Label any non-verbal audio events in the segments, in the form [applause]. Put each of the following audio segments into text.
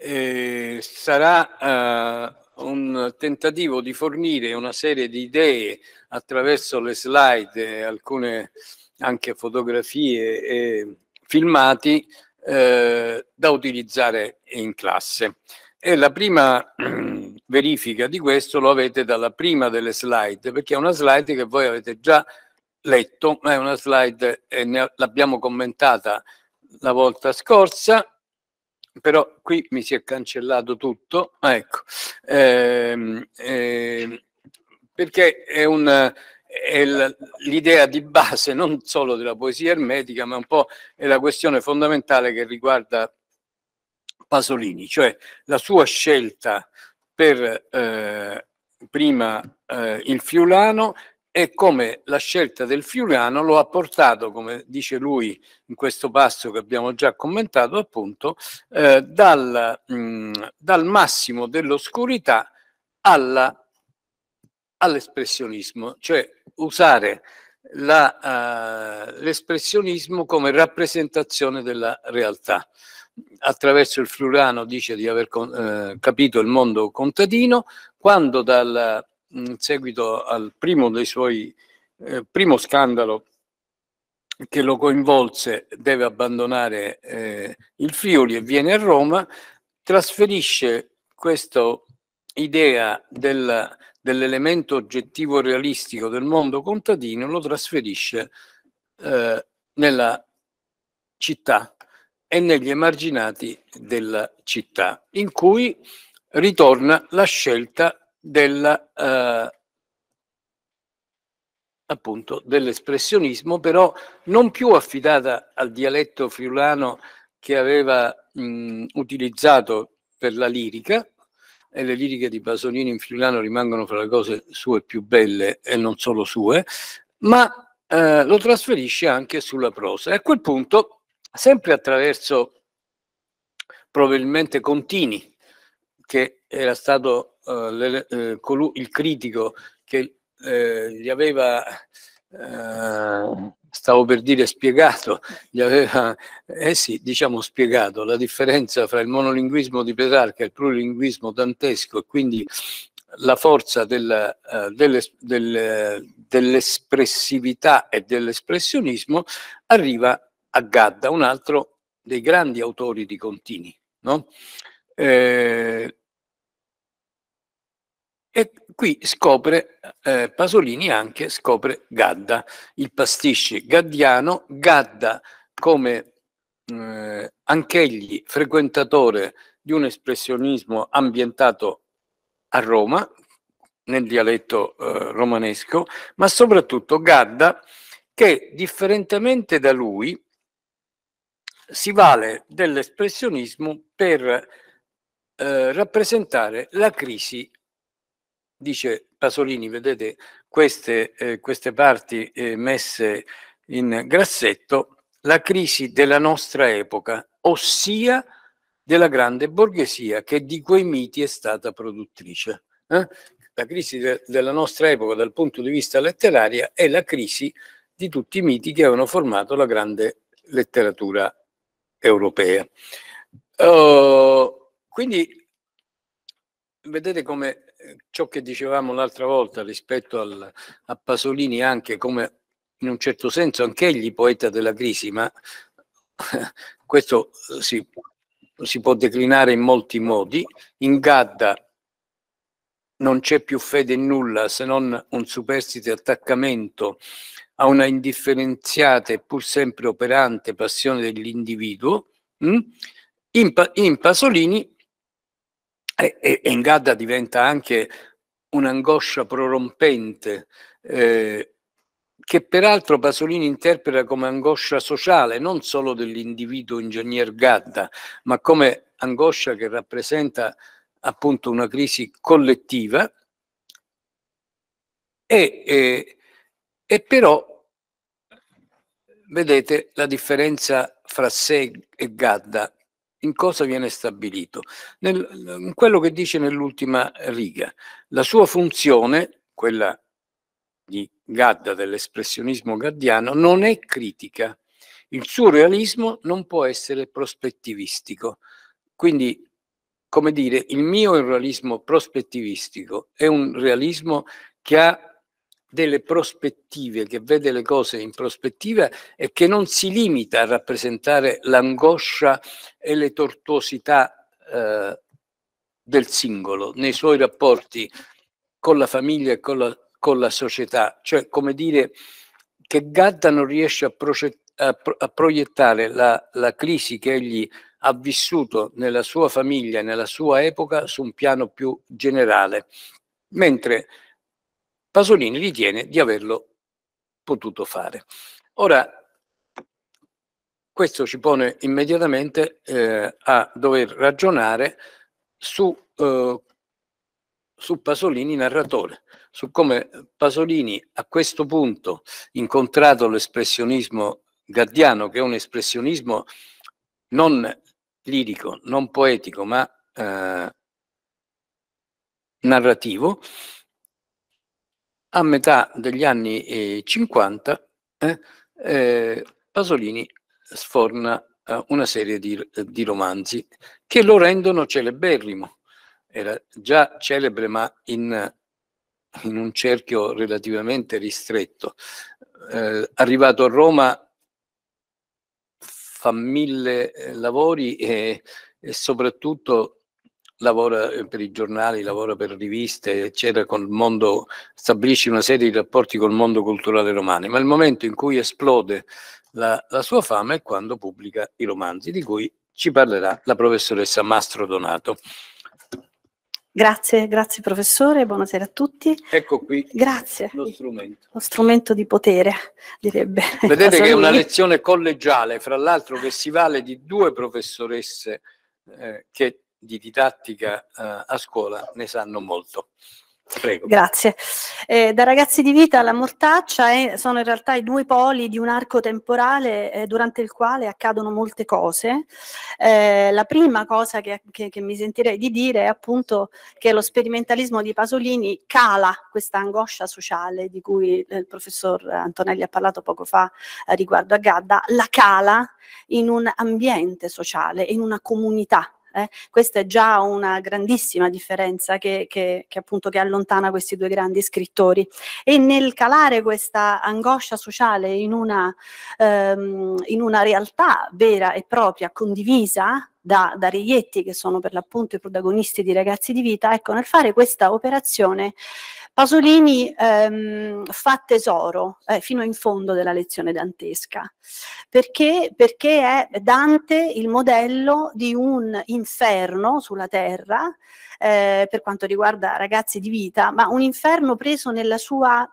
eh, sarà eh, un tentativo di fornire una serie di idee attraverso le slide, alcune anche fotografie e filmati eh, da utilizzare in classe. E la prima [clears throat] verifica di questo lo avete dalla prima delle slide, perché è una slide che voi avete già letto, ma è una slide, eh, l'abbiamo commentata la volta scorsa, però qui mi si è cancellato tutto, ecco, ehm, ehm, perché è, un, è l'idea di base non solo della poesia ermetica, ma un po' è la questione fondamentale che riguarda Pasolini, cioè la sua scelta per eh, prima eh, il Fiulano e come la scelta del Fiuriano lo ha portato, come dice lui in questo passo che abbiamo già commentato, appunto, eh, dal, mh, mm, dal, massimo dell'oscurità all'espressionismo, all cioè usare eh, l'espressionismo uh, come rappresentazione della realtà. Attraverso il Flurano dice di aver con, uh, capito il mondo contadino, quando dal in seguito al primo dei suoi eh, primo scandalo che lo coinvolse, deve abbandonare eh, il Friuli e viene a Roma, trasferisce questa idea del, dell'elemento oggettivo realistico del mondo contadino, lo trasferisce eh, nella città e negli emarginati della città, in cui ritorna la scelta del, eh, appunto, dell'espressionismo, però non più affidata al dialetto friulano che aveva mh, utilizzato per la lirica, e le liriche di Pasolini in friulano rimangono fra le cose sue più belle e non solo sue, ma eh, lo trasferisce anche sulla prosa. E a quel punto, sempre attraverso probabilmente Contini, che era stato eh, le, eh, il critico che eh, gli aveva, eh, stavo per dire spiegato, gli aveva, eh sì, diciamo spiegato la differenza fra il monolinguismo di Petrarca e il plurilinguismo dantesco e quindi la forza della, uh, eh, delle, del, dell'espressività e dell'espressionismo arriva a Gadda, un altro dei grandi autori di Contini. No? Eh, qui scopre eh, Pasolini anche, scopre Gadda, il pasticci gaddiano, Gadda come eh, anch'egli frequentatore di un espressionismo ambientato a Roma, nel dialetto eh, romanesco, ma soprattutto Gadda che, differentemente da lui, si vale dell'espressionismo per eh, rappresentare la crisi dice Pasolini, vedete queste, eh, queste parti eh, messe in grassetto, la crisi della nostra epoca, ossia della grande borghesia che di quei miti è stata produttrice. Eh? La crisi de della nostra epoca dal punto di vista letterario è la crisi di tutti i miti che avevano formato la grande letteratura europea. Uh, quindi vedete come ciò che dicevamo l'altra volta rispetto al, a Pasolini anche come in un certo senso anch'egli poeta della crisi, ma [laughs] questo si, si può declinare in molti modi. In Gadda non c'è più fede in nulla se non un superstite attaccamento a una indifferenziata e pur sempre operante passione dell'individuo. Mm? In, in Pasolini e, e, e Ngada diventa anche un'angoscia prorompente, eh, che peraltro Pasolini interpreta come angoscia sociale, non solo dell'individuo ingegner Gadda, ma come angoscia che rappresenta appunto una crisi collettiva e, e, e però vedete la differenza fra sé e Gadda in cosa viene stabilito? Nel, in quello che dice nell'ultima riga. La sua funzione, quella di Gadda, dell'espressionismo gaddiano, non è critica. Il suo realismo non può essere prospettivistico. Quindi, come dire, il mio è un realismo prospettivistico, è un realismo che ha delle prospettive, che vede le cose in prospettiva e che non si limita a rappresentare l'angoscia e le tortuosità eh, del singolo nei suoi rapporti con la famiglia e con la, con la società. Cioè, come dire, che Gadda non riesce a, a, pro a proiettare la, la crisi che egli ha vissuto nella sua famiglia, e nella sua epoca, su un piano più generale. Mentre Pasolini ritiene di averlo potuto fare. Ora, questo ci pone immediatamente eh, a dover ragionare su, eh, su, Pasolini narratore, su come Pasolini a questo punto, incontrato l'espressionismo gaddiano, che è un espressionismo non lirico, non poetico, ma eh, narrativo, a metà degli anni 50 eh, eh, eh, Pasolini sforna eh, una serie di, eh, di, romanzi che lo rendono celeberrimo. Era già celebre ma in, in un cerchio relativamente ristretto. arrivato a Roma fa mille lavori e, e soprattutto lavora per i giornali, lavora per riviste, eccetera, con il mondo, stabilisce una serie di rapporti col mondo culturale romano, ma il momento in cui esplode la, la sua fama è quando pubblica i romanzi, di cui ci parlerà la professoressa Mastro Donato. Grazie, grazie professore, buonasera a tutti. Ecco qui grazie. lo strumento. Lo strumento di potere, direbbe. [laughs] Vedete che è una lezione collegiale, fra l'altro che si vale di due professoresse eh, che di didattica eh, a scuola ne sanno molto. Prego. Grazie. Eh, da Ragazzi di Vita alla Mortaccia è, sono in realtà i due poli di un arco temporale eh, durante il quale accadono molte cose. Eh, la prima cosa che, che, che, mi sentirei di dire è appunto che lo sperimentalismo di Pasolini cala questa angoscia sociale di cui eh, il professor Antonelli ha parlato poco fa eh, riguardo a Gadda, la cala in un ambiente sociale, in una comunità eh? Questa è già una grandissima differenza che, che, che, appunto che allontana questi due grandi scrittori. E nel calare questa angoscia sociale in una, ehm, in una realtà vera e propria, condivisa, da, da Riglietti, che sono per l'appunto i protagonisti di Ragazzi di Vita, ecco, nel fare questa operazione Pasolini ehm, fa tesoro eh, fino in fondo della lezione dantesca, perché, perché è Dante il modello di un inferno sulla terra, eh, per quanto riguarda ragazzi di vita, ma un inferno preso nella sua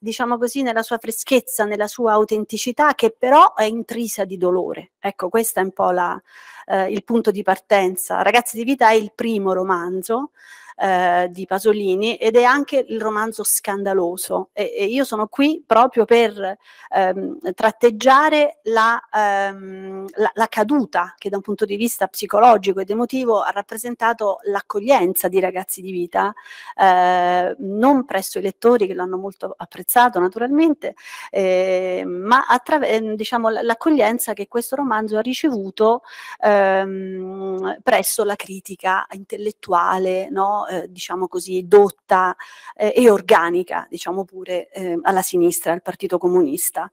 diciamo così, nella sua freschezza, nella sua autenticità, che però è intrisa di dolore. Ecco, questo è un po' la, eh, il punto di partenza. Ragazzi di vita è il primo romanzo, eh, di Pasolini ed è anche il romanzo scandaloso. E, e io sono qui proprio per ehm, tratteggiare la, ehm, la, la caduta che da un punto di vista psicologico ed emotivo ha rappresentato l'accoglienza di ragazzi di vita, eh, non presso i lettori che l'hanno molto apprezzato naturalmente, eh, ma ehm, diciamo, l'accoglienza che questo romanzo ha ricevuto ehm, presso la critica intellettuale, no? eh, diciamo così, dotta eh, e organica, diciamo pure, eh, alla sinistra, al Partito Comunista.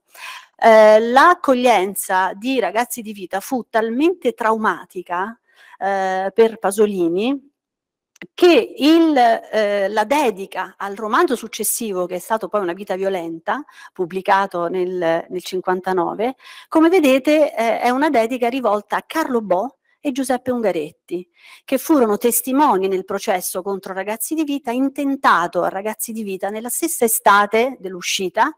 Eh, l'accoglienza di Ragazzi di Vita fu talmente traumatica eh, per Pasolini che il, eh, la dedica al romanzo successivo, che è stato poi Una vita violenta, pubblicato nel, 1959, come vedete eh, è una dedica rivolta a Carlo Bo, e Giuseppe Ungaretti, che furono testimoni nel processo contro Ragazzi di Vita, intentato a Ragazzi di Vita nella stessa estate dell'uscita,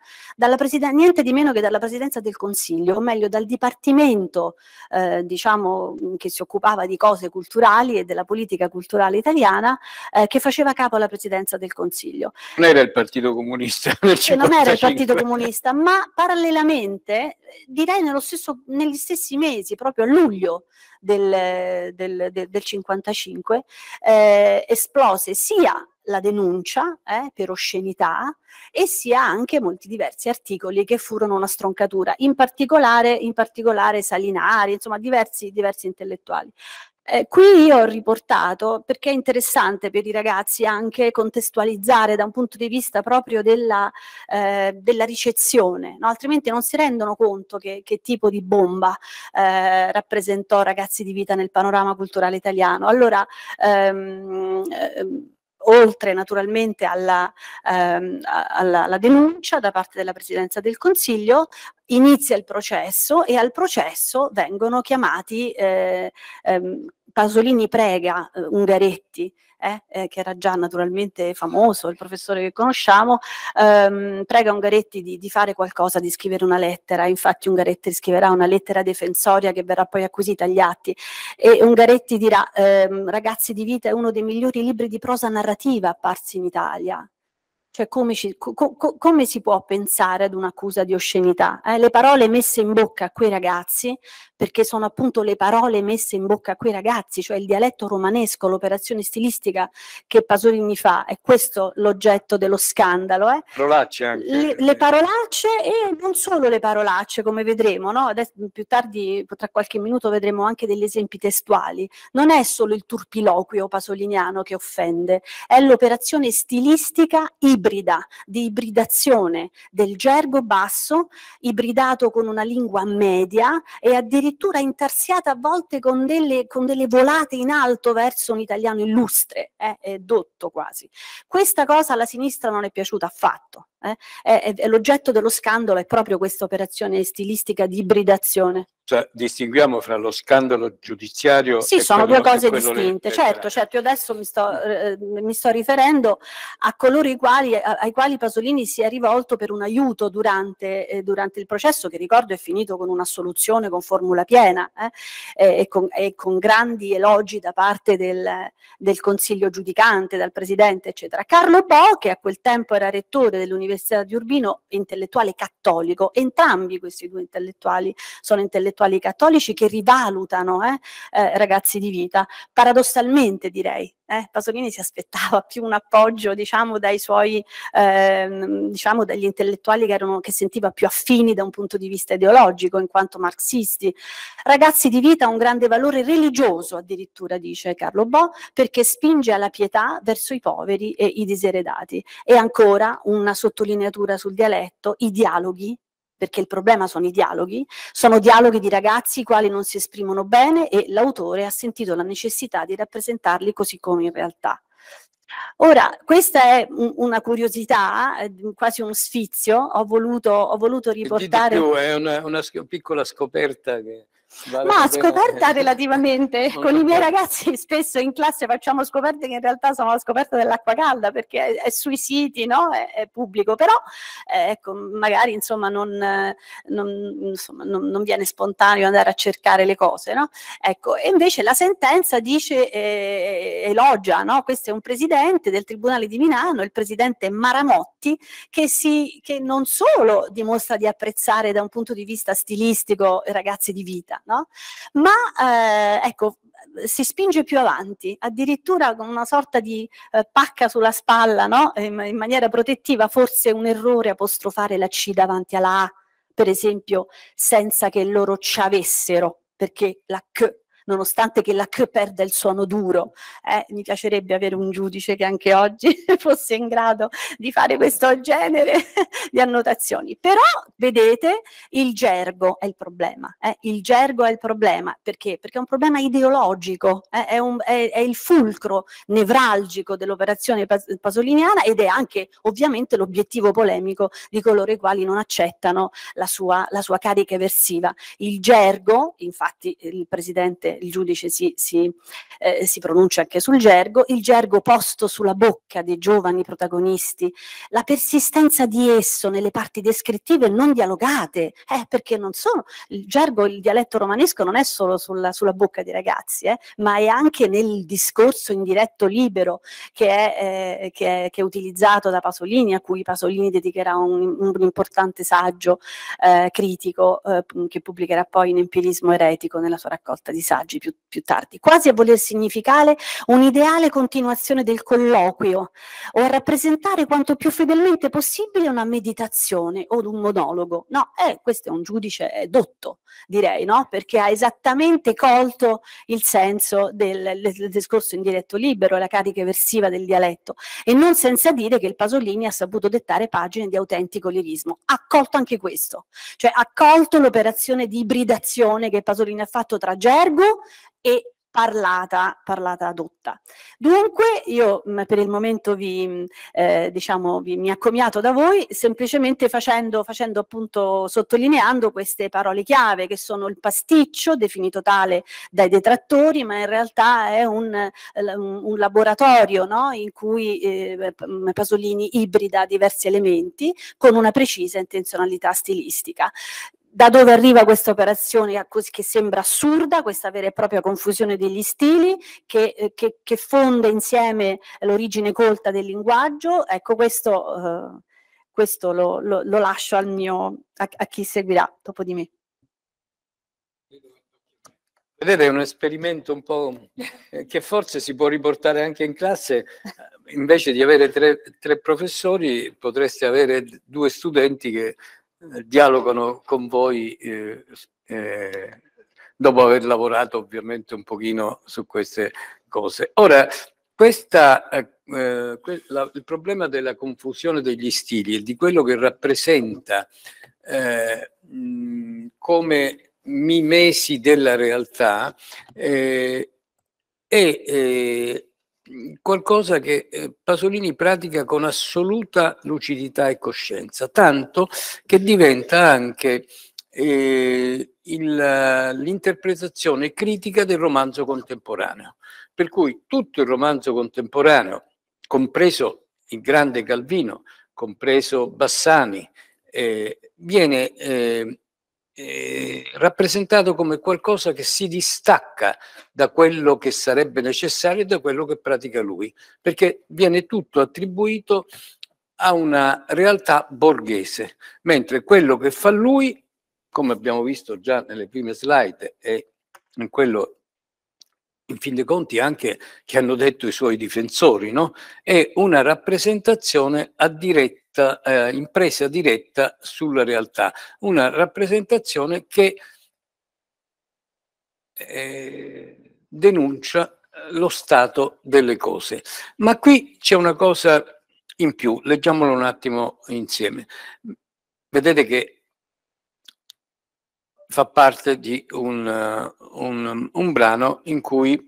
niente di meno che dalla Presidenza del Consiglio, o meglio dal Dipartimento eh, diciamo, che si occupava di cose culturali e della politica culturale italiana, eh, che faceva capo alla Presidenza del Consiglio. Non era il Partito Comunista. [laughs] Nel eh, non era il Partito Comunista, ma parallelamente, eh, direi stesso, negli stessi mesi, proprio a luglio del, del, del, del 55, eh, esplose sia la denuncia eh, per oscenità e sia anche molti diversi articoli che furono una stroncatura, in particolare, in particolare Salinari, insomma diversi, diversi intellettuali. Eh, qui io ho riportato, perché è interessante per i ragazzi anche contestualizzare da un punto di vista proprio della, eh, della ricezione, no? altrimenti non si rendono conto che, che tipo di bomba eh, rappresentò Ragazzi di Vita nel panorama culturale italiano. Allora, ehm, ehm oltre naturalmente alla, ehm, alla, alla denuncia da parte della Presidenza del Consiglio, inizia il processo e al processo vengono chiamati eh, ehm, Pasolini prega eh, Ungaretti eh, eh, che era già naturalmente famoso, il professore che conosciamo, ehm, prega Ungaretti di, di, fare qualcosa, di scrivere una lettera. Infatti Ungaretti scriverà una lettera difensoria che verrà poi acquisita agli atti. E Ungaretti dirà ehm, Ragazzi di vita è uno dei migliori libri di prosa narrativa apparsi in Italia. Cioè, come, ci, co, co, come, si può pensare ad un'accusa di oscenità? Eh, le parole messe in bocca a quei ragazzi, perché sono appunto le parole messe in bocca a quei ragazzi, cioè il dialetto romanesco, l'operazione stilistica che Pasolini fa, è questo l'oggetto dello scandalo. Eh? Parolacce anche. Le, le, parolacce e non solo le parolacce, come vedremo, no? Adesso, più tardi, tra qualche minuto, vedremo anche degli esempi testuali. Non è solo il turpiloquio pasoliniano che offende, è l'operazione stilistica ibera ibrida, di ibridazione del gergo basso, ibridato con una lingua media e addirittura intarsiata a volte con delle, con delle volate in alto verso un italiano illustre, eh, dotto quasi. Questa cosa alla sinistra non è piaciuta affatto. Eh? l'oggetto dello scandalo è proprio questa operazione stilistica di ibridazione. Cioè, distinguiamo fra lo scandalo giudiziario e sì, sono due cose distinte, eh, certo, eh. certo, io adesso mi sto, eh, mi sto riferendo a coloro i quali, a, ai quali Pasolini si è rivolto per un aiuto durante, eh, durante, il processo che ricordo è finito con un'assoluzione con formula piena eh, e, con, e, con, grandi elogi da parte del, del, consiglio giudicante, dal presidente eccetera. Carlo Bo che a quel tempo era rettore dell'Università di Urbino, intellettuale cattolico, entrambi questi due intellettuali sono intellettuali intellettuali cattolici che rivalutano eh, eh, ragazzi di vita, paradossalmente direi. Eh, Pasolini si aspettava più un appoggio diciamo, dai suoi, ehm, diciamo, dagli intellettuali che, erano, che sentiva più affini da un punto di vista ideologico, in quanto marxisti. Ragazzi di vita ha un grande valore religioso, addirittura dice Carlo Bo, perché spinge alla pietà verso i poveri e i diseredati. E ancora una sottolineatura sul dialetto, i dialoghi perché il problema sono i dialoghi, sono dialoghi di ragazzi i quali non si esprimono bene e l'autore ha sentito la necessità di rappresentarli così come in realtà. Ora, questa è una curiosità, eh, quasi uno sfizio, ho voluto, ho voluto riportare... Di più, è una, una, piccola scoperta che Vale Ma scoperta [laughs] relativamente, con i miei ragazzi spesso in classe facciamo scoperte che in realtà sono la scoperta dell'acqua calda perché è, è sui siti, no? è, è, pubblico, però eh, ecco, magari insomma non, non, insomma, non, non, viene spontaneo andare a cercare le cose. No? Ecco, e invece la sentenza dice, eh, elogia, no? questo è un presidente del Tribunale di Milano, il presidente Maramotti, che, si, che non solo dimostra di apprezzare da un punto di vista stilistico i ragazzi di vita, no? Ma eh, ecco, si spinge più avanti, addirittura con una sorta di eh, pacca sulla spalla, no? in, in, maniera protettiva, forse è un errore apostrofare la C davanti alla A, per esempio, senza che loro ci avessero, perché la C nonostante che la C perda il suono duro. Eh, mi piacerebbe avere un giudice che anche oggi [laughs] fosse in grado di fare questo genere [laughs] di annotazioni. Però, vedete, il gergo è il problema. Eh? Il gergo è il problema. Perché? Perché è un problema ideologico, eh? è, un, è, è, il fulcro nevralgico dell'operazione pas- pasoliniana ed è anche ovviamente l'obiettivo polemico di coloro i quali non accettano la sua, la sua carica eversiva. Il gergo, infatti il presidente il giudice si, si, eh, si pronuncia anche sul gergo, il gergo posto sulla bocca dei giovani protagonisti, la persistenza di esso nelle parti descrittive non dialogate, eh, perché non sono, il gergo, il dialetto romanesco non è solo sulla, sulla bocca dei ragazzi, eh, ma è anche nel discorso indiretto libero che è, eh, che è, che è utilizzato da Pasolini, a cui Pasolini dedicherà un, un importante saggio eh, critico eh, che pubblicherà poi in Empirismo eretico nella sua raccolta di saggi saggi più, più tardi, quasi a voler significare un'ideale continuazione del colloquio o a rappresentare quanto più fedelmente possibile una meditazione o un monologo. No, eh, questo è un giudice dotto, direi, no? perché ha esattamente colto il senso del, del discorso in diretto libero, la carica versiva del dialetto, e non senza dire che il Pasolini ha saputo dettare pagine di autentico lirismo. Ha colto anche questo, cioè ha colto l'operazione di ibridazione che Pasolini ha fatto tra gergo e Parlata, parlata, adotta. Dunque io mm, per il momento vi, mm, eh, diciamo, vi, mi accomiato da voi semplicemente facendo, facendo appunto, sottolineando queste parole chiave che sono il pasticcio definito tale dai detrattori ma in realtà è un, un, un laboratorio no? in cui eh, Pasolini ibrida diversi elementi con una precisa intenzionalità stilistica da dove arriva questa operazione che sembra assurda, questa vera e propria confusione degli stili, che, eh, che, che fonde insieme l'origine colta del linguaggio, ecco questo, eh, questo lo, lo, lo, lascio mio, a, a, chi seguirà dopo di me. Vedete, è un esperimento un po' che forse si può riportare anche in classe, invece di avere tre, tre professori potreste avere due studenti che eh, dialogano con voi eh, eh, dopo aver lavorato ovviamente un pochino su queste cose. Ora, questa, eh, eh la, il problema della confusione degli stili e di quello che rappresenta mh, eh, mm, come mimesi della realtà è qualcosa che eh, Pasolini pratica con assoluta lucidità e coscienza, tanto che diventa anche eh, l'interpretazione critica del romanzo contemporaneo. Per cui tutto il romanzo contemporaneo, compreso il grande Calvino, compreso Bassani, eh, viene eh, eh, rappresentato come qualcosa che si distacca da quello che sarebbe necessario e da quello che pratica lui, perché viene tutto attribuito a una realtà borghese, mentre quello che fa lui, come abbiamo visto già nelle prime slide e in quello in fin dei conti anche che hanno detto i suoi difensori, no? è una rappresentazione a diretta, eh, in diretta sulla realtà, una rappresentazione che eh, denuncia eh, lo stato delle cose. Ma qui c'è una cosa in più, leggiamolo un attimo insieme. Vedete che fa parte di un, un, un brano in cui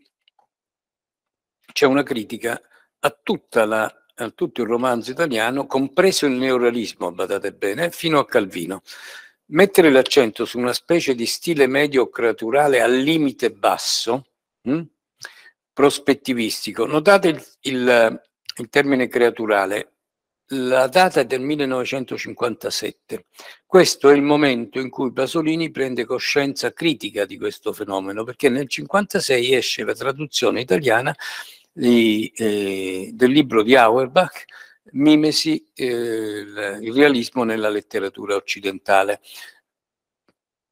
c'è una critica a, la, a, tutto il romanzo italiano, compreso il neorealismo, badate bene, fino a Calvino. Mettere l'accento su una specie di stile medio creaturale al limite basso, mh? Hm, prospettivistico. Notate il, il, il termine creaturale, la data è del 1957. Questo è il momento in cui Pasolini prende coscienza critica di questo fenomeno, perché nel 1956 esce la traduzione italiana di, eh, del libro di Auerbach, Mimesi, eh, il realismo nella letteratura occidentale.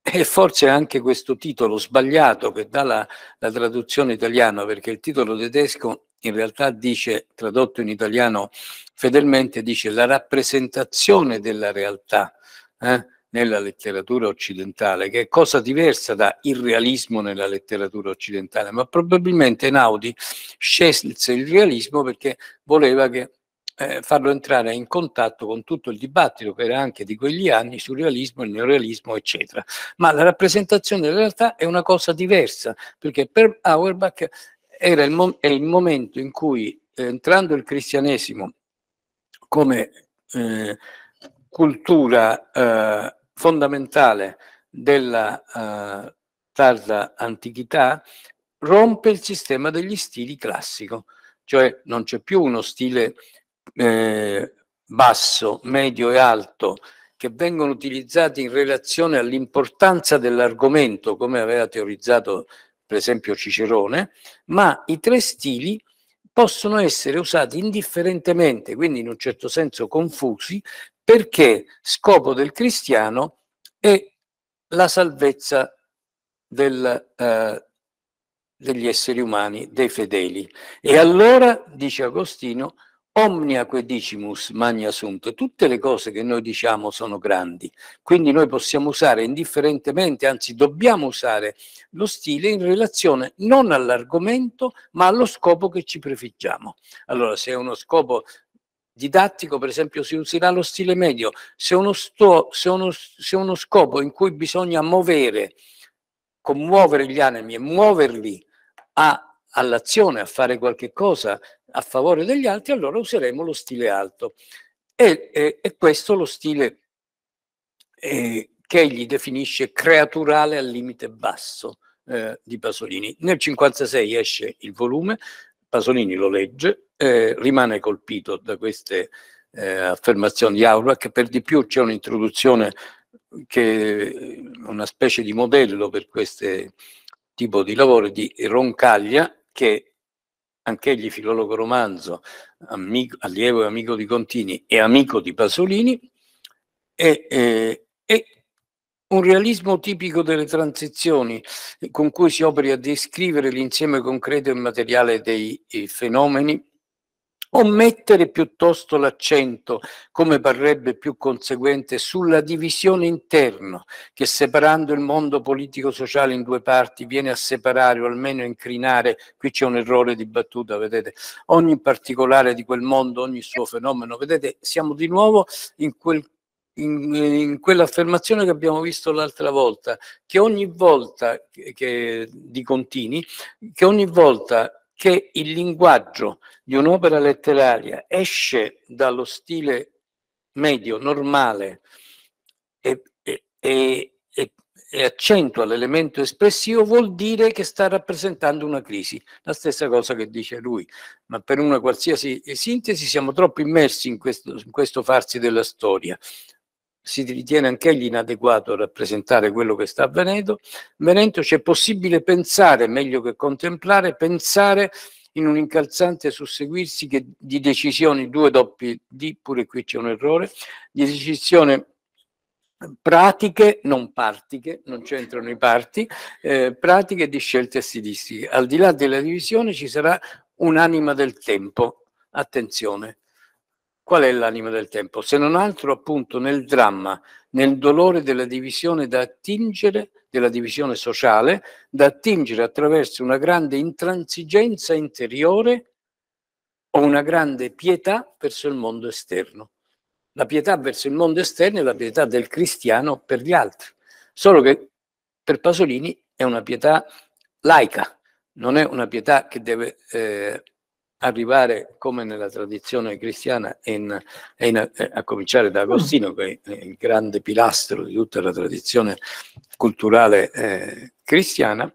E forse anche questo titolo sbagliato che dà la, la traduzione italiana, perché il titolo tedesco in realtà dice, tradotto in italiano fedelmente, dice la rappresentazione della realtà eh, nella letteratura occidentale, che è cosa diversa da il realismo nella letteratura occidentale, ma probabilmente Naudi scelse il realismo perché voleva che eh, farlo entrare in contatto con tutto il dibattito che era anche di quegli anni sul realismo, il neorealismo, eccetera. Ma la rappresentazione della realtà è una cosa diversa, perché per Auerbach era il, mom- il momento in cui, eh, entrando il cristianesimo come eh, cultura eh, fondamentale della eh, tarda antichità, rompe il sistema degli stili classico, cioè non c'è più uno stile eh, basso, medio e alto che vengono utilizzati in relazione all'importanza dell'argomento, come aveva teorizzato per esempio Cicerone, ma i tre stili possono essere usati indifferentemente, quindi in un certo senso confusi, perché scopo del cristiano è la salvezza del, eh, degli esseri umani, dei fedeli. E allora, dice Agostino, omnia que dicimus magna sunt, tutte le cose che noi diciamo sono grandi, quindi noi possiamo usare indifferentemente, anzi dobbiamo usare lo stile in relazione non all'argomento ma allo scopo che ci prefiggiamo. Allora se è uno scopo didattico per esempio si userà lo stile medio, se è uno, se uno, se uno scopo in cui bisogna muovere, commuovere gli animi e muoverli a all'azione, a fare qualche cosa, a favore degli altri, allora useremo lo stile alto. E, e, e questo lo stile eh, che egli definisce creaturale al limite basso eh, di Pasolini. Nel 1956 esce il volume, Pasolini lo legge, eh, rimane colpito da queste eh, affermazioni di Auerbach, per di più c'è un'introduzione che è una specie di modello per questo tipo di lavoro di Roncaglia che anch'egli filologo romanzo, amico, allievo e amico di Contini e amico di Pasolini, e, e, e un realismo tipico delle transizioni con cui si opera a descrivere l'insieme concreto e materiale dei eh, fenomeni o mettere piuttosto l'accento, come parrebbe più conseguente, sulla divisione interna che separando il mondo politico-sociale in due parti viene a separare o almeno a incrinare, qui c'è un errore di battuta, vedete, ogni particolare di quel mondo, ogni suo fenomeno, vedete, siamo di nuovo in quel in, in quell'affermazione che abbiamo visto l'altra volta, che ogni volta che, che, di Contini, che ogni volta che il linguaggio di un'opera letteraria esce dallo stile medio, normale e, e, e, e accentua l'elemento espressivo vuol dire che sta rappresentando una crisi, la stessa cosa che dice lui, ma per una qualsiasi sintesi siamo troppo immersi in questo, in questo farsi della storia, si ritiene anch'egli inadeguato a rappresentare quello che sta avvenendo, venendo c'è possibile pensare, meglio che contemplare, pensare in un incalzante susseguirsi che, di decisioni, due doppi di, pure qui c'è un errore, di decisioni eh, pratiche, non partiche, non c'entrano i parti, eh, pratiche di scelte stilistiche. Al di là della divisione ci sarà un'anima del tempo, attenzione, Qual è l'anima del tempo? Se non altro appunto nel dramma, nel dolore della divisione da attingere, della divisione sociale, da attingere attraverso una grande intransigenza interiore o una grande pietà verso il mondo esterno. La pietà verso il mondo esterno è la pietà del cristiano per gli altri, solo che per Pasolini è una pietà laica, non è una pietà che deve eh, arrivare come nella tradizione cristiana in, in, eh, a cominciare da Agostino che è il grande pilastro di tutta la tradizione culturale eh, cristiana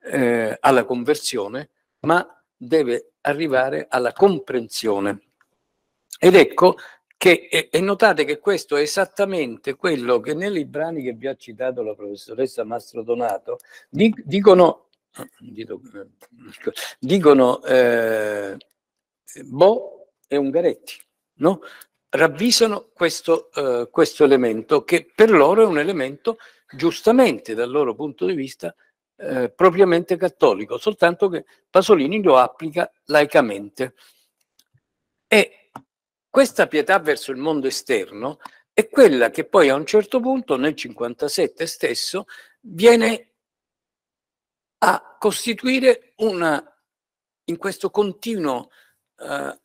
eh, alla conversione ma deve arrivare alla comprensione ed ecco che e, e notate che questo è esattamente quello che nei brani che vi ha citato la professoressa Mastro Donato dicono dicono eh, Bo e Ungaretti, no? ravvisano questo, eh, questo, elemento che per loro è un elemento giustamente dal loro punto di vista eh, propriamente cattolico, soltanto che Pasolini lo applica laicamente. E questa pietà verso il mondo esterno è quella che poi a un certo punto, nel 57 stesso, viene a costituire una, in questo continuo eh, eh,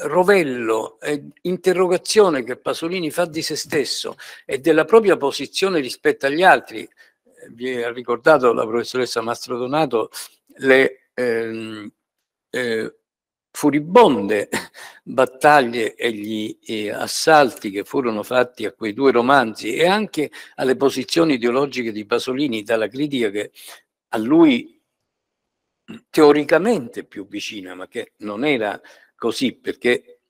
rovello e interrogazione che Pasolini fa di se stesso e della propria posizione rispetto agli altri, eh, vi ha ricordato la professoressa Mastro Donato le ehm, eh, furibonde [laughs] battaglie e gli eh, assalti che furono fatti a quei due romanzi e anche alle posizioni ideologiche di Pasolini dalla critica che a lui teoricamente più vicina, ma che non era così perché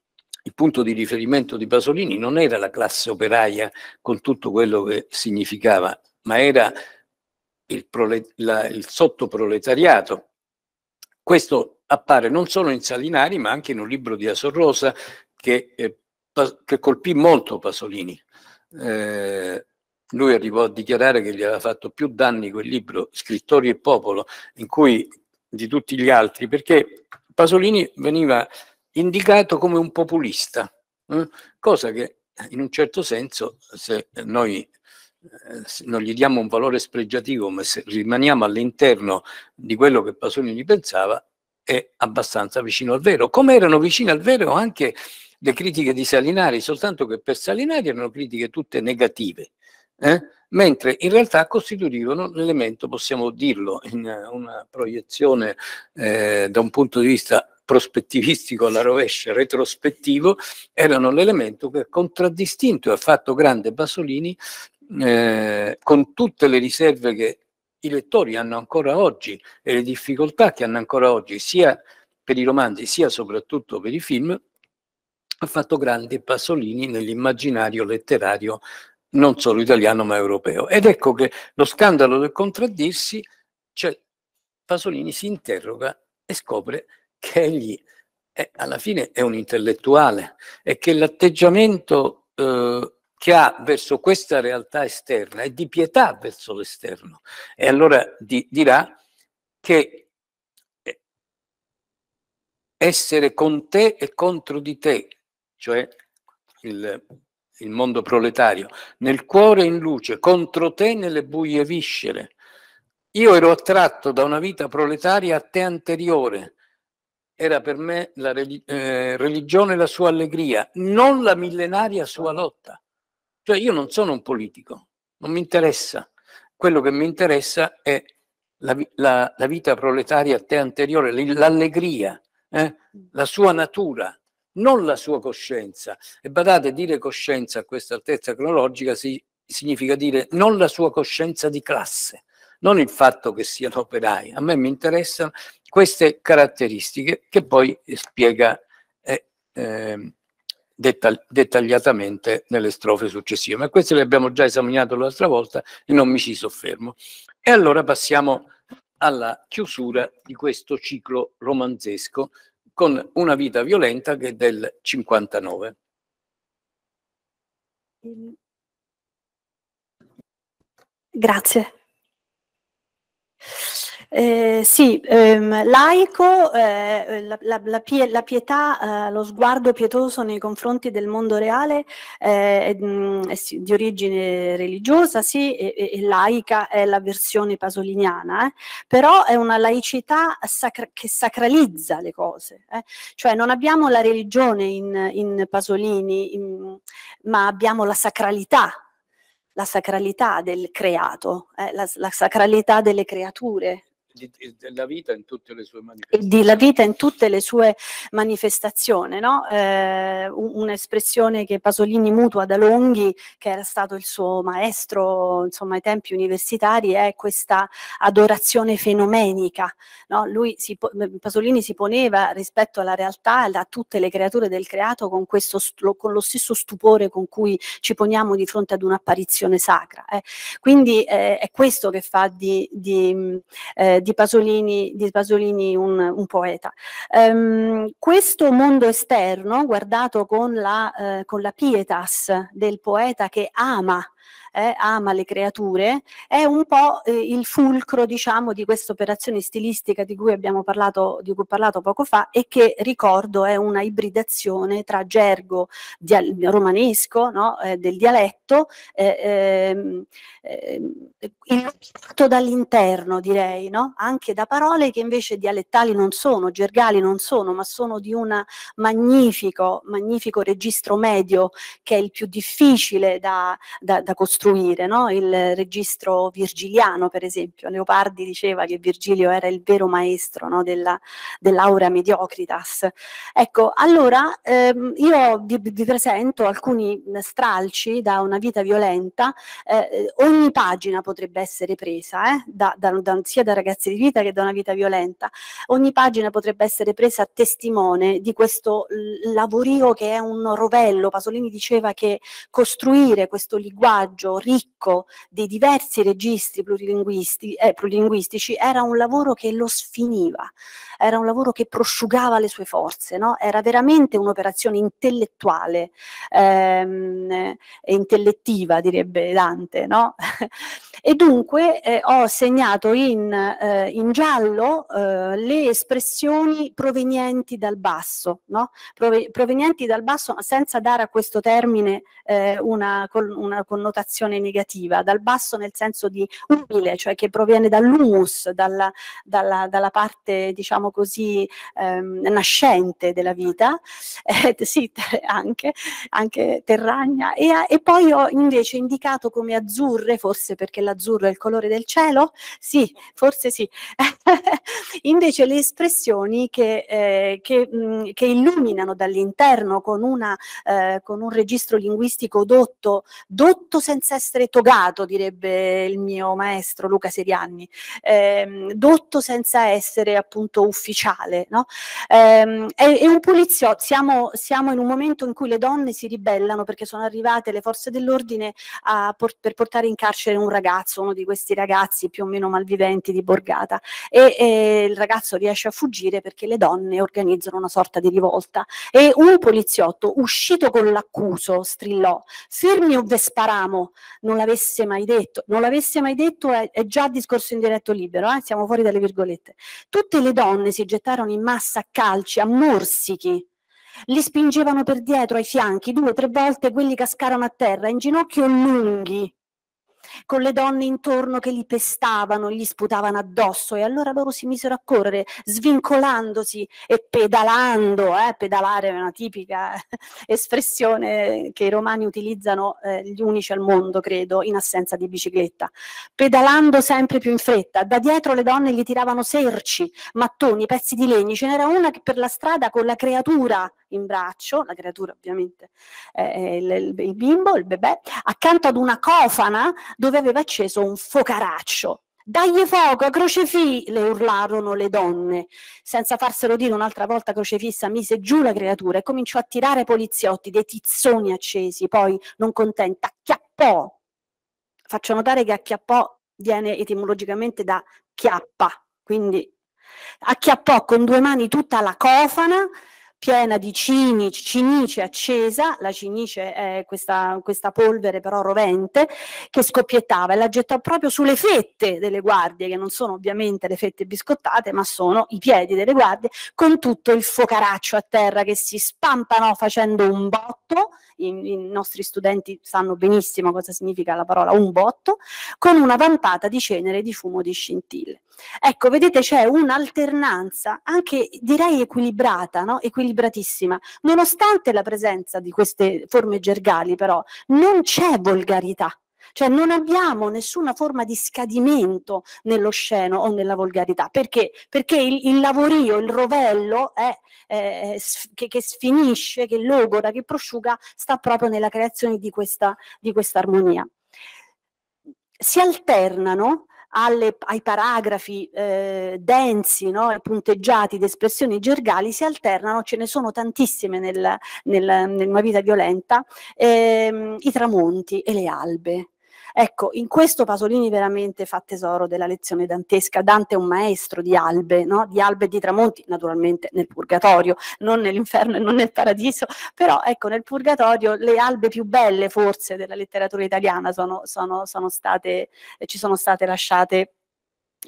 il punto di riferimento di Pasolini non era la classe operaia con tutto quello che significava, ma era il, la, il sottoproletariato. Questo appare non solo in Salinari, ma anche in un libro di Asorrosa che, eh, che colpì molto Pasolini. Eh, lui arrivò a dichiarare che gli aveva fatto più danni quel libro, Scrittori e Popolo, cui, di tutti gli altri, perché Pasolini veniva indicato come un populista, eh? cosa che in un certo senso, se noi se eh, non gli diamo un valore spregiativo, ma se rimaniamo all'interno di quello che Pasolini pensava, è abbastanza vicino al vero, come erano vicine al vero anche le critiche di Salinari, soltanto che per Salinari erano critiche tutte negative eh? mentre in realtà costituivano l'elemento, possiamo dirlo, in eh, una proiezione eh, da un punto di vista prospettivistico alla rovescia, retrospettivo, erano l'elemento che ha contraddistinto e ha fatto grande Pasolini eh, con tutte le riserve che i lettori hanno ancora oggi e le difficoltà che hanno ancora oggi, sia per i romanzi sia soprattutto per i film, ha fatto grande Pasolini nell'immaginario letterario non solo italiano ma europeo. Ed ecco che lo scandalo del contraddirsi, cioè Pasolini si interroga e scopre che egli è, alla fine è un intellettuale e che l'atteggiamento eh, che ha verso questa realtà esterna è di pietà verso l'esterno. E allora di, dirà che eh, essere con te e contro di te, cioè il il mondo proletario, nel cuore in luce, contro te nelle buie viscere. Io ero attratto da una vita proletaria a te anteriore. Era per me la eh, religione la sua allegria, non la millenaria sua lotta. Cioè io non sono un politico, non mi interessa. Quello che mi interessa è la, la, la vita proletaria a te anteriore, l'allegria, eh? la sua natura, non la sua coscienza. E badate, dire coscienza a questa altezza cronologica si, significa dire non la sua coscienza di classe, non il fatto che siano operai. A me mi interessano queste caratteristiche che poi spiega eh, eh, dettag dettagliatamente nelle strofe successive. Ma queste le abbiamo già esaminate l'altra volta e non mi ci soffermo. E allora passiamo alla chiusura di questo ciclo romanzesco con una vita violenta che è del 59. Grazie. Eh, sì, ehm, laico, eh, la, la, la, pie, la, pietà, eh, lo sguardo pietoso nei confronti del mondo reale eh, mm, è, di origine religiosa, sì, e, e, laica è la versione pasoliniana, eh. però è una laicità sacra che sacralizza le cose, eh. cioè non abbiamo la religione in, in Pasolini, in, ma abbiamo la sacralità la sacralità del creato, eh, la, la, sacralità delle creature, di, la vita in tutte le sue manifestazioni. E la vita in tutte le sue manifestazioni, no? eh, un'espressione che Pasolini mutua da Longhi, che era stato il suo maestro insomma, ai tempi universitari, è questa adorazione fenomenica. No? Si, Pasolini si poneva rispetto alla realtà, a tutte le creature del creato, con, questo, con lo stesso stupore con cui ci poniamo di fronte ad un'apparizione sacra. Eh. Quindi eh, è questo che fa di, di eh, di Pasolini, di Pasolini un, un, poeta. Um, questo mondo esterno, guardato con la, eh, con la pietas del poeta che ama eh, ama le creature, è un po' eh, il fulcro diciamo, di questa operazione stilistica di cui abbiamo parlato, di cui ho parlato poco fa e che ricordo è una ibridazione tra gergo dia- romanesco no? eh, del dialetto eh, ehm, eh, illustrato dall'interno direi, no? anche da parole che invece dialettali non sono, gergali non sono, ma sono di un magnifico, magnifico registro medio che è il più difficile da, da, da da costruire, no? il registro virgiliano per esempio, Leopardi diceva che Virgilio era il vero maestro no? della, dell'aura mediocritas. Ecco, allora ehm, io vi, vi, presento alcuni stralci da una vita violenta, eh, ogni pagina potrebbe essere presa, eh? da, da, da, sia da ragazzi di vita che da una vita violenta, ogni pagina potrebbe essere presa a testimone di questo lavorio che è un rovello, Pasolini diceva che costruire questo linguaggio linguaggio ricco dei diversi registri eh, plurilinguistici era un lavoro che lo sfiniva era un lavoro che prosciugava le sue forze, no? era veramente un'operazione intellettuale, ehm, eh, intellettiva direbbe Dante. No? [laughs] e dunque eh, ho segnato in, eh, in giallo eh, le espressioni provenienti dal basso, no? Prove provenienti dal basso senza dare a questo termine eh, una, una, connotazione negativa, dal basso nel senso di umile, cioè che proviene dall'humus, dalla, dalla, dalla parte diciamo così ehm, nascente della vita, eh, sì, anche, anche Terragna, e, e, poi ho invece indicato come azzurre, forse perché l'azzurro è il colore del cielo, sì, forse sì, [laughs] invece le espressioni che, eh, che, mh, mm, che illuminano dall'interno con, una, eh, con un registro linguistico dotto, dotto senza essere togato, direbbe il mio maestro Luca Serianni, eh, dotto senza essere appunto ufficiale ufficiale. No? Ehm, è, è, un poliziotto, siamo, siamo, in un momento in cui le donne si ribellano perché sono arrivate le forze dell'ordine por per portare in carcere un ragazzo, uno di questi ragazzi più o meno malviventi di Borgata e, e il ragazzo riesce a fuggire perché le donne organizzano una sorta di rivolta e un poliziotto uscito con l'accuso strillò fermi o vesparamo non l'avesse mai detto non l'avesse mai detto è, è già discorso in diretto libero eh? siamo fuori dalle virgolette tutte le donne donne si gettarono in massa a calci, a morsichi. Li spingevano per dietro ai fianchi, due o tre volte quelli cascarono a terra, in ginocchio lunghi, con le donne intorno che li pestavano, gli sputavano addosso e allora loro si misero a correre, svincolandosi e pedalando, eh, pedalare è una tipica eh, espressione che i romani utilizzano eh, gli unici al mondo, credo, in assenza di bicicletta, pedalando sempre più in fretta. Da dietro le donne gli tiravano serci, mattoni, pezzi di legno, ce n'era una che per la strada con la creatura in braccio, la creatura ovviamente, eh, il, il bimbo, il bebè, accanto ad una cofana dove aveva acceso un focaraccio. Dagli fuoco, crocefì! le urlarono le donne. Senza farselo dire un'altra volta, crocefissa mise giù la creatura e cominciò a tirare poliziotti, dei tizzoni accesi. Poi, non contenta, acchiappò. Faccio notare che acchiappò viene etimologicamente da chiappa, quindi acchiappò con due mani tutta la cofana piena di cinici, cinice accesa, la cinice è questa, questa polvere però rovente, che scoppiettava e la gettò proprio sulle fette delle guardie, che non sono ovviamente le fette biscottate, ma sono i piedi delle guardie, con tutto il focaraccio a terra che si spampanò facendo un botto, i, i nostri studenti sanno benissimo cosa significa la parola un botto, con una vampata di cenere di fumo di scintille. Ecco, vedete c'è un'alternanza anche direi equilibrata, no? equilibratissima, nonostante la presenza di queste forme gergali però non c'è volgarità. Cioè non abbiamo nessuna forma di scadimento nello sceno o nella volgarità. Perché? Perché il, il lavorio, il rovello è, eh, che, che, sfinisce, che logora, che prosciuga, sta proprio nella creazione di questa, di questa armonia si alternano alle, ai paragrafi eh, densi no, e punteggiati di espressioni gergali si alternano, ce ne sono tantissime nel, nel, nel Una vita violenta, ehm, i tramonti e le albe. Ecco, in questo Pasolini veramente fa tesoro della lezione dantesca. Dante è un maestro di albe, no? di albe e di tramonti, naturalmente nel purgatorio, non nell'inferno e non nel paradiso, però ecco, nel purgatorio le albe più belle forse della letteratura italiana sono, sono, sono state, eh, ci sono state lasciate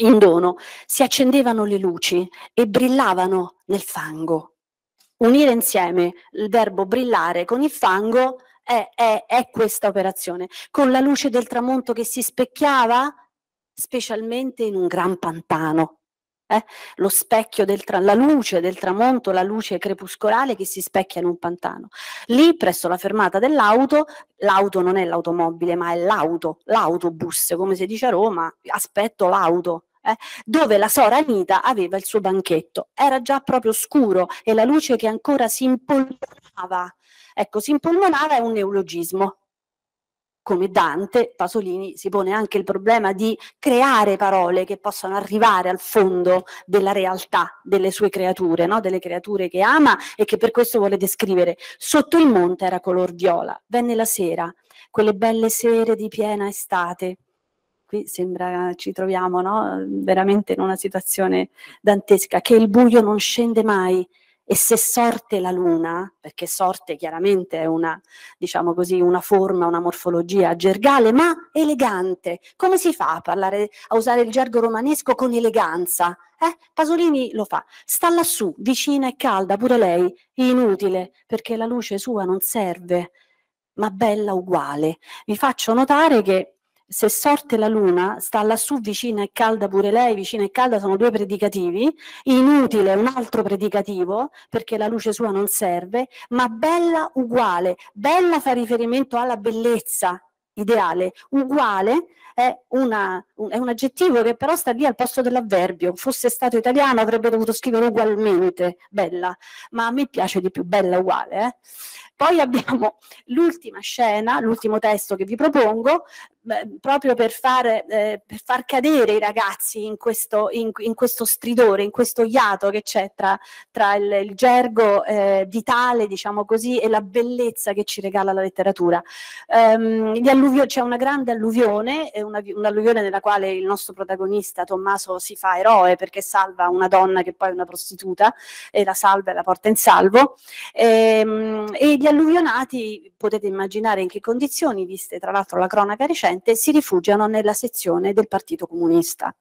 in dono. Si accendevano le luci e brillavano nel fango unire insieme il verbo brillare con il fango è, è, è questa operazione. Con la luce del tramonto che si specchiava, specialmente in un gran pantano, eh? lo specchio del tra- la luce del tramonto, la luce crepuscolare che si specchia in un pantano. Lì, presso la fermata dell'auto, l'auto non è l'automobile, ma è l'auto, l'autobus, come si dice a Roma, aspetto l'auto. Eh? dove la sora Anita aveva il suo banchetto. Era già proprio scuro e la luce che ancora si impolverava Ecco, simpulmonare è un neologismo. Come Dante, Pasolini si pone anche il problema di creare parole che possano arrivare al fondo della realtà delle sue creature, no? delle creature che ama e che per questo vuole descrivere. Sotto il monte era color viola, venne la sera, quelle belle sere di piena estate, qui sembra ci troviamo no? veramente in una situazione dantesca, che il buio non scende mai e se sorte la luna, perché sorte chiaramente è una, diciamo così, una forma, una morfologia gergale, ma elegante, come si fa a, parlare, a usare il gergo romanesco con eleganza? Eh? Pasolini lo fa, sta lassù, vicina e calda, pure lei, inutile, perché la luce sua non serve, ma bella uguale. Vi faccio notare che se sorte la luna sta lassù vicina e calda pure lei, vicina e calda sono due predicativi, inutile un altro predicativo perché la luce sua non serve, ma bella uguale, bella fa riferimento alla bellezza ideale, uguale è, una, è, un aggettivo che però sta lì al posto dell'avverbio, fosse stato italiano avrebbe dovuto scrivere ugualmente bella, ma a me piace di più bella uguale. Eh? Poi abbiamo l'ultima scena, l'ultimo testo che vi propongo, beh, proprio per far, eh, per far, cadere i ragazzi in questo, in, in questo, stridore, in questo iato che c'è tra, tra il, il, gergo eh, vitale, diciamo così, e la bellezza che ci regala la letteratura. Um, c'è una grande alluvione, una, un'alluvione nella quale il nostro protagonista Tommaso si fa eroe perché salva una donna che poi è una prostituta e la salva e la porta in salvo. E, um, e gli alluvionati, potete immaginare in che condizioni, viste tra l'altro la cronaca recente, si rifugiano nella sezione del Partito Comunista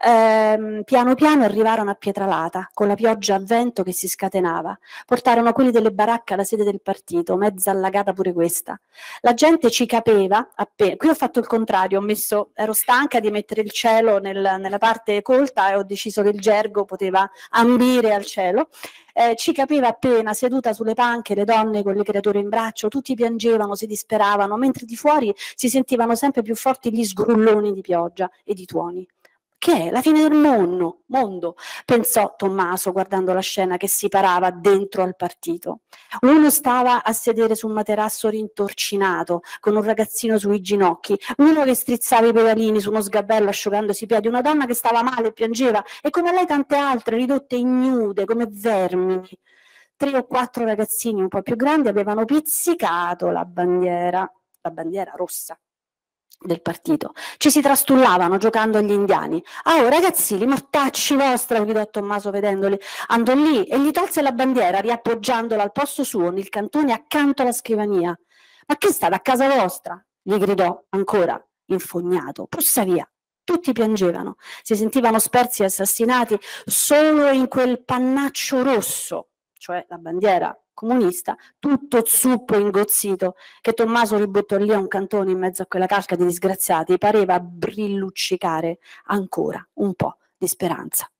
ehm, piano piano arrivarono a Pietralata, con la pioggia a vento che si scatenava. Portarono quelli delle baracche alla sede del partito, mezza allagata pure questa. La gente ci capeva appena. Qui ho fatto il contrario, messo, ero stanca di mettere il cielo nel, nella parte colta e ho deciso che il gergo poteva ambire al cielo. Eh, ci capiva appena, seduta sulle panche, le donne con le creature in braccio, tutti piangevano, si disperavano, mentre di fuori si sentivano sempre più forti gli sgrulloni di pioggia e di tuoni. Che è la fine del mondo, mondo, pensò Tommaso guardando la scena che si parava dentro al partito. Uno stava a sedere su un materasso rintorcinato, con un ragazzino sui ginocchi, uno che strizzava i pedalini su uno sgabello asciugandosi i piedi, una donna che stava male e piangeva, e come lei tante altre, ridotte ignude, come vermi tre o quattro ragazzini un po' più grandi avevano pizzicato la bandiera, la bandiera rossa del partito. Ci si trastullavano giocando agli indiani. Ah, oh, ragazzi, li mortacci vostra, gridò Tommaso vedendoli. Andò lì e gli tolse la bandiera, riappoggiandola al posto suo, nel cantone accanto alla scrivania. Ma che state a casa vostra? gli gridò ancora, infognato. Pussa via. Tutti piangevano, si sentivano spersi e assassinati solo in quel pannaccio rosso cioè la bandiera comunista, tutto zuppo ingozzito, che Tommaso li lì a un cantone in mezzo a quella calca di disgraziati, pareva brilluccicare ancora un po' di speranza.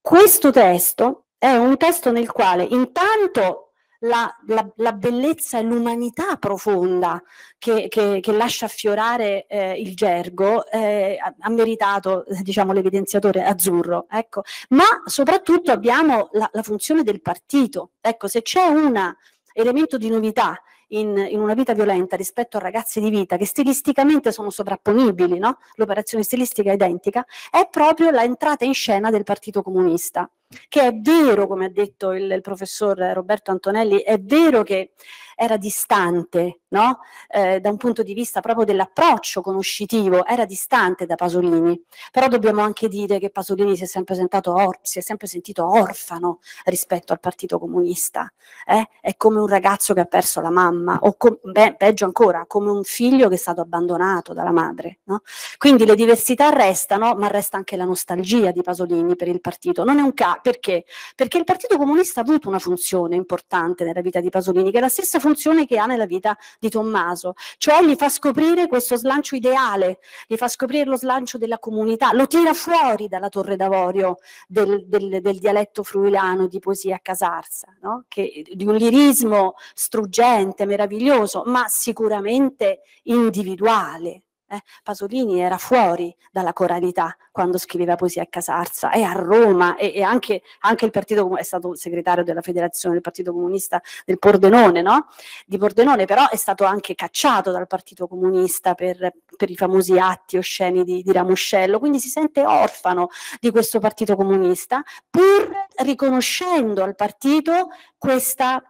Questo testo è un testo nel quale intanto la, la, la bellezza e l'umanità profonda che, che, che lascia affiorare eh, il gergo eh, ha meritato diciamo, l'evidenziatore azzurro. Ecco. Ma soprattutto abbiamo la, la funzione del partito. Ecco, se c'è un elemento di novità in, in, una vita violenta rispetto a ragazzi di vita che stilisticamente sono sovrapponibili, no? l'operazione stilistica è identica, è proprio l'entrata in scena del Partito Comunista che è vero, come ha detto il, il professor Roberto Antonelli, è vero che era distante no? eh, da un punto di vista proprio dell'approccio conoscitivo, era distante da Pasolini, però dobbiamo anche dire che Pasolini si è sempre, or- si è sempre sentito orfano rispetto al Partito Comunista, eh? è come un ragazzo che ha perso la mamma, o beh, peggio ancora, come un figlio che è stato abbandonato dalla madre. No? Quindi le diversità restano, ma resta anche la nostalgia di Pasolini per il partito. Non è un caso perché? Perché il Partito Comunista ha avuto una funzione importante nella vita di Pasolini, che è la stessa funzione che ha nella vita di Tommaso, cioè gli fa scoprire questo slancio ideale, gli fa scoprire lo slancio della comunità, lo tira fuori dalla torre d'avorio del, del, del dialetto fruilano di poesia casarsa, no? che, di un lirismo struggente, meraviglioso, ma sicuramente individuale. Eh, Pasolini era fuori dalla coralità quando scriveva poesia a Casarza e a Roma e, e anche, anche, il partito è stato segretario della federazione del partito comunista del Pordenone, no? di Pordenone però è stato anche cacciato dal partito comunista per, per i famosi atti osceni di, di Ramoscello, quindi si sente orfano di questo partito comunista pur riconoscendo al partito questa,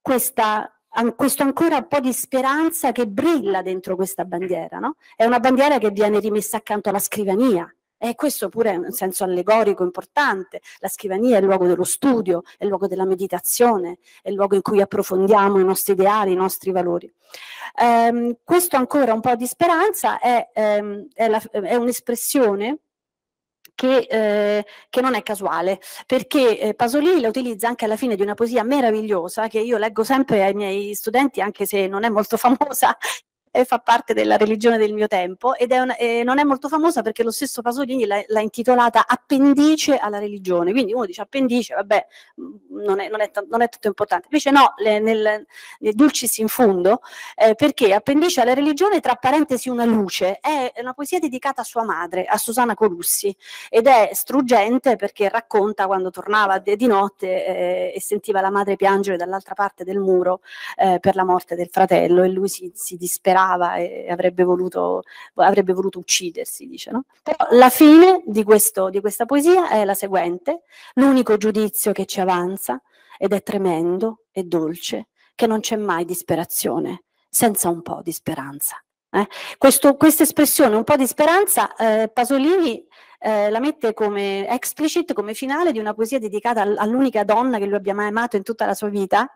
questa questo ancora un po' di speranza che brilla dentro questa bandiera, no? È una bandiera che viene rimessa accanto alla scrivania. E questo pure è un senso allegorico importante. La scrivania è il luogo dello studio, è il luogo della meditazione, è il luogo in cui approfondiamo i nostri ideali, i nostri valori. Ehm, questo ancora un po' di speranza è, ehm, è, è un'espressione che, eh, che non è casuale, perché eh, Pasolini la utilizza anche alla fine di una poesia meravigliosa che io leggo sempre ai miei studenti, anche se non è molto [laughs] famosa, eh, fa parte della religione del mio tempo ed è una, eh, non è molto famosa perché lo stesso Pasolini l'ha, intitolata Appendice alla religione. Quindi uno dice appendice, vabbè, mm, non è, non è, non è tutto importante. Invece no, le, nel, nel Dulcis in fundo, eh, perché Appendice alla religione, tra parentesi una luce, è una poesia dedicata a sua madre, a Susana Colussi, ed è struggente perché racconta quando tornava di notte eh, e sentiva la madre piangere dall'altra parte del muro eh, per la morte del fratello e lui si, si disperava amava e avrebbe voluto, avrebbe voluto uccidersi, dice. No? Però la fine di, questo, di questa poesia è la seguente, l'unico giudizio che ci avanza, ed è tremendo e dolce, che non c'è mai disperazione, senza un po' di speranza. Eh? Questa espressione, un po' di speranza, eh, Pasolini eh, la mette come explicit, come finale di una poesia dedicata all'unica donna che lui abbia mai amato in tutta la sua vita,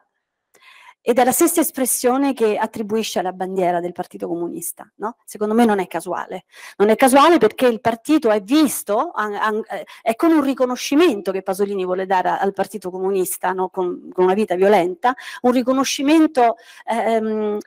ed è la stessa espressione che attribuisce alla bandiera del Partito Comunista. No? Secondo me non è casuale. Non è casuale perché il partito è visto, eh, è con un riconoscimento che Pasolini vuole dare al Partito Comunista no? con, con, una vita violenta, un riconoscimento ehm,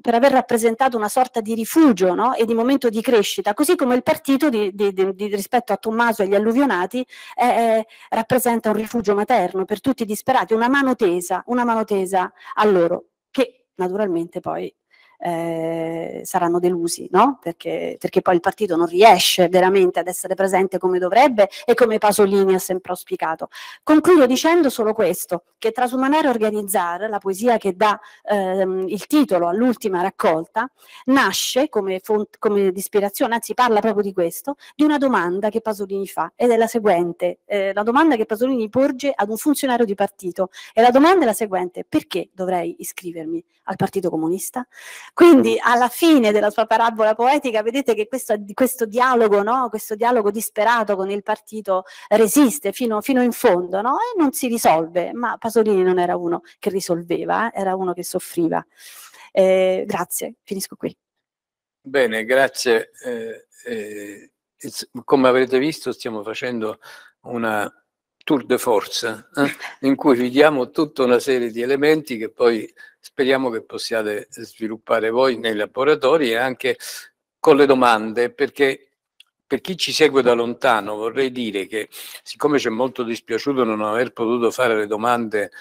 per aver rappresentato una sorta di rifugio no? e di momento di crescita, così come il partito di, di, di, rispetto a Tommaso e agli alluvionati eh, rappresenta un rifugio materno per tutti i disperati, una mano tesa, una mano tesa a loro, che naturalmente poi eh, saranno delusi, no? perché, perché, poi il partito non riesce veramente ad essere presente come dovrebbe e come Pasolini ha sempre auspicato. Concludo dicendo solo questo, che Trasumanare e Organizzare, la poesia che dà ehm, il titolo all'ultima raccolta, nasce come, come ispirazione, anzi parla proprio di questo, di una domanda che Pasolini fa ed è la seguente, eh, la domanda che Pasolini porge ad un funzionario di partito e la domanda è la seguente, perché dovrei iscrivermi al Partito Comunista? Quindi alla fine della sua parabola poetica vedete che questo, questo dialogo, no? questo dialogo disperato con il partito resiste fino, fino in fondo no? e non si risolve, ma Pasolini non era uno che risolveva, eh? era uno che soffriva. Eh, grazie, finisco qui. Bene, grazie. Eh, eh come avrete visto stiamo facendo una tour de force eh, in cui vi diamo tutta una serie di elementi che poi speriamo che possiate sviluppare voi nei laboratori e anche con le domande perché per chi ci segue da lontano vorrei dire che siccome c'è molto dispiaciuto non aver potuto fare le domande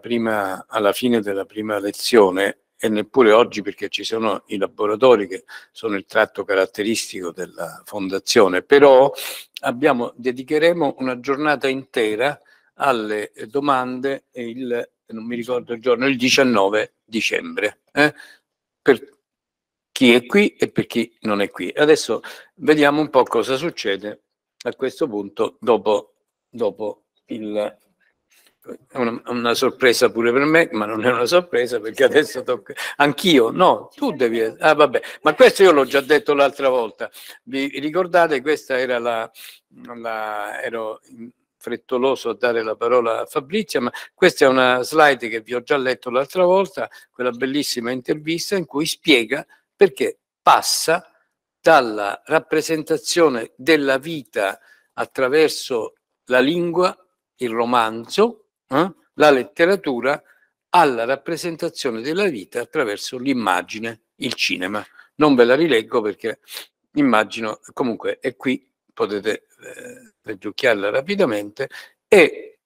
prima, alla fine della prima lezione e neppure oggi perché ci sono i laboratori che sono il tratto caratteristico della fondazione, però abbiamo, dedicheremo una giornata intera alle domande il, non mi ricordo il giorno, il 19 dicembre, eh? per chi è qui e per chi non è qui. Adesso vediamo un po' cosa succede a questo punto dopo, dopo il è una, una, sorpresa pure per me, ma non è una sorpresa perché adesso tocca anch'io, no, tu devi... Ah vabbè, ma questo io l'ho già detto l'altra volta, vi ricordate questa era la... la ero frettoloso a dare la parola a Fabrizia, ma questa è una slide che vi ho già letto l'altra volta, quella bellissima intervista in cui spiega perché passa dalla rappresentazione della vita attraverso la lingua, il romanzo, eh, la letteratura alla rappresentazione della vita attraverso l'immagine, il cinema. Non ve la rileggo perché immagino, comunque è qui, potete eh, reggiucchiarla rapidamente e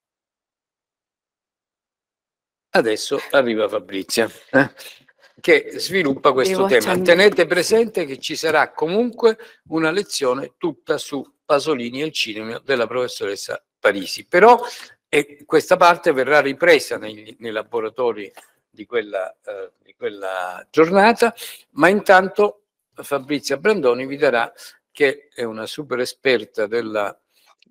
adesso arriva Fabrizia. Eh? che sviluppa questo tema. Tenete presente che ci sarà comunque una lezione tutta su Pasolini e il cinema della professoressa Parisi, però e questa parte verrà ripresa negli, nei laboratori di quella, eh, di quella, giornata, ma intanto Fabrizia Brandoni vi darà, che è una super esperta della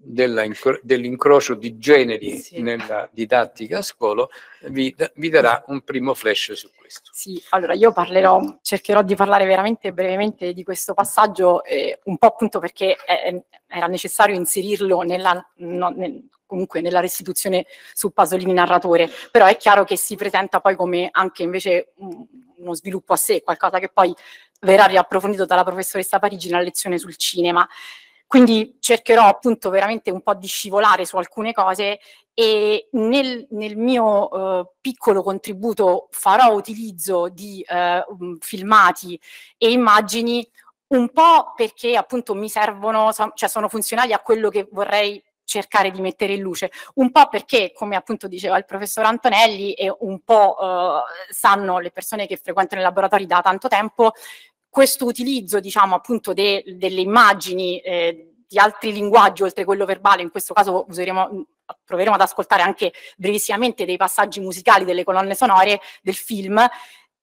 dell'incrocio dell di generi sì. nella didattica a scuola vi, vi, darà un primo flash su questo. Sì, allora io parlerò, cercherò di parlare veramente brevemente di questo passaggio, eh, un po' appunto perché è, eh, ehm, era necessario inserirlo nella, no, nel, comunque nella restituzione su Pasolini narratore, però è chiaro che si presenta poi come anche invece uno sviluppo a sé, qualcosa che poi verrà riapprofondito dalla professoressa Parigi nella lezione sul cinema. Quindi cercherò appunto veramente un po' di scivolare su alcune cose e nel, nel mio eh, piccolo contributo farò utilizzo di eh, um, filmati e immagini un po' perché appunto mi servono, so, cioè sono funzionali a quello che vorrei cercare di mettere in luce, un po' perché, come appunto diceva il professor Antonelli e un po' eh, sanno le persone che frequentano i laboratori da tanto tempo, questo utilizzo diciamo, appunto de, delle immagini eh, di altri linguaggi oltre quello verbale, in questo caso useremo, mm, proveremo ad ascoltare anche brevissimamente dei passaggi musicali delle colonne sonore del film,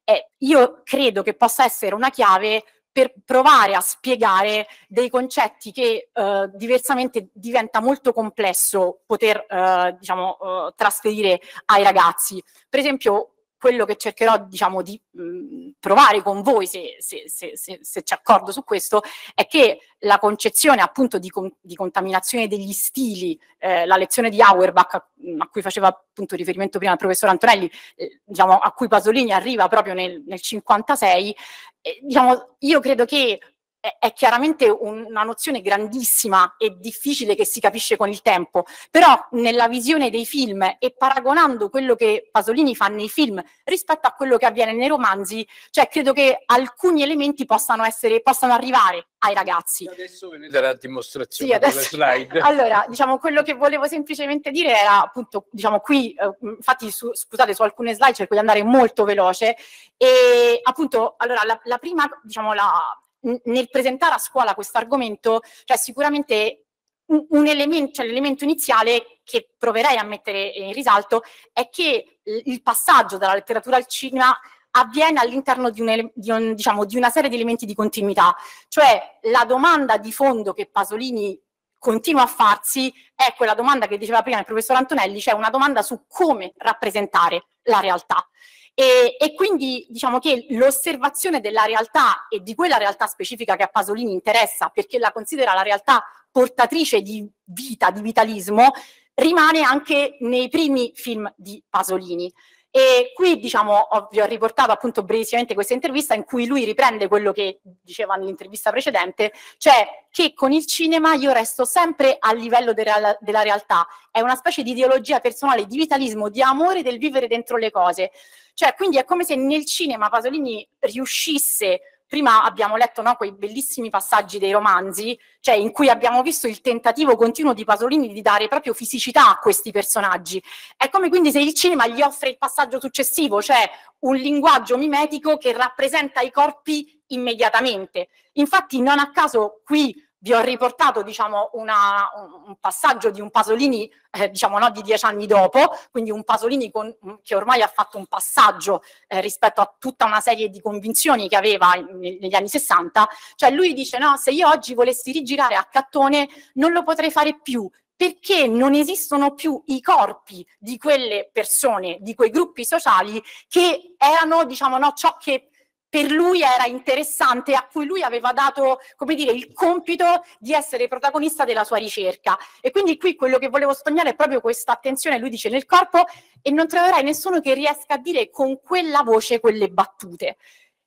eh, io credo che possa essere una chiave per provare a spiegare dei concetti che eh, diversamente diventa molto complesso poter eh, diciamo, eh, trasferire ai ragazzi. Per esempio, quello che cercherò diciamo, di mh, mm, provare con voi, se, se, se, se c'è accordo su questo, è che la concezione appunto di, con, di contaminazione degli stili, eh, la lezione di Auerbach a, mm, a, cui faceva appunto riferimento prima il professor Antonelli, eh, diciamo, a cui Pasolini arriva proprio nel, 1956, eh, diciamo, io credo che è, è chiaramente un, una nozione grandissima e difficile che si capisce con il tempo, però nella visione dei film e paragonando quello che Pasolini fa nei film rispetto a quello che avviene nei romanzi, cioè credo che alcuni elementi possano, essere, possano arrivare ai ragazzi. Adesso ve ne darà dimostrazione sì, slide. [laughs] allora, diciamo, quello che volevo semplicemente dire era appunto, diciamo, qui, eh, infatti, su, scusate, su alcune slide cerco di andare molto veloce e appunto, allora, la, la prima, diciamo, la, nel presentare a scuola questo argomento cioè sicuramente un elemento, cioè l'elemento iniziale che proverei a mettere in risalto è che il passaggio dalla letteratura al cinema avviene all'interno di, un, di, un, diciamo, di una serie di elementi di continuità, cioè la domanda di fondo che Pasolini continua a farsi è quella domanda che diceva prima il professor Antonelli, cioè una domanda su come rappresentare la realtà. E, e quindi diciamo che l'osservazione della realtà e di quella realtà specifica che a Pasolini interessa, perché la considera la realtà portatrice di vita, di vitalismo, rimane anche nei primi film di Pasolini. E qui, diciamo, vi ho riportato appunto brevissimamente questa intervista in cui lui riprende quello che diceva nell'intervista precedente, cioè che con il cinema io resto sempre a livello de real della realtà, è una specie di ideologia personale, di vitalismo, di amore del vivere dentro le cose. Cioè, quindi è come se nel cinema Pasolini riuscisse prima abbiamo letto no, quei bellissimi passaggi dei romanzi, cioè in cui abbiamo visto il tentativo continuo di Pasolini di dare proprio fisicità a questi personaggi. È come quindi se il cinema gli offre il passaggio successivo, cioè un linguaggio mimetico che rappresenta i corpi immediatamente. Infatti non a caso qui vi ho riportato diciamo, una, un, passaggio di un Pasolini, eh, diciamo no, di dieci anni dopo, quindi un Pasolini con, che ormai ha fatto un passaggio eh, rispetto a tutta una serie di convinzioni che aveva in, negli anni 60, cioè lui dice no, se io oggi volessi rigirare a cattone non lo potrei fare più, perché non esistono più i corpi di quelle persone, di quei gruppi sociali che erano diciamo, no, ciò che per lui era interessante, a cui lui aveva dato, come dire, il compito di essere protagonista della sua ricerca. E quindi qui quello che volevo sottolineare è proprio questa attenzione, lui dice, nel corpo e non troverai nessuno che riesca a dire con quella voce quelle battute.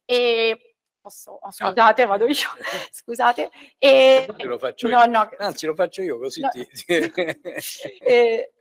E Posso, oh, scusate, ah, vado io, [laughs] scusate. E, lo faccio no, io. No. Anzi, lo faccio io così no. ti... [laughs] [laughs] Eh, eh,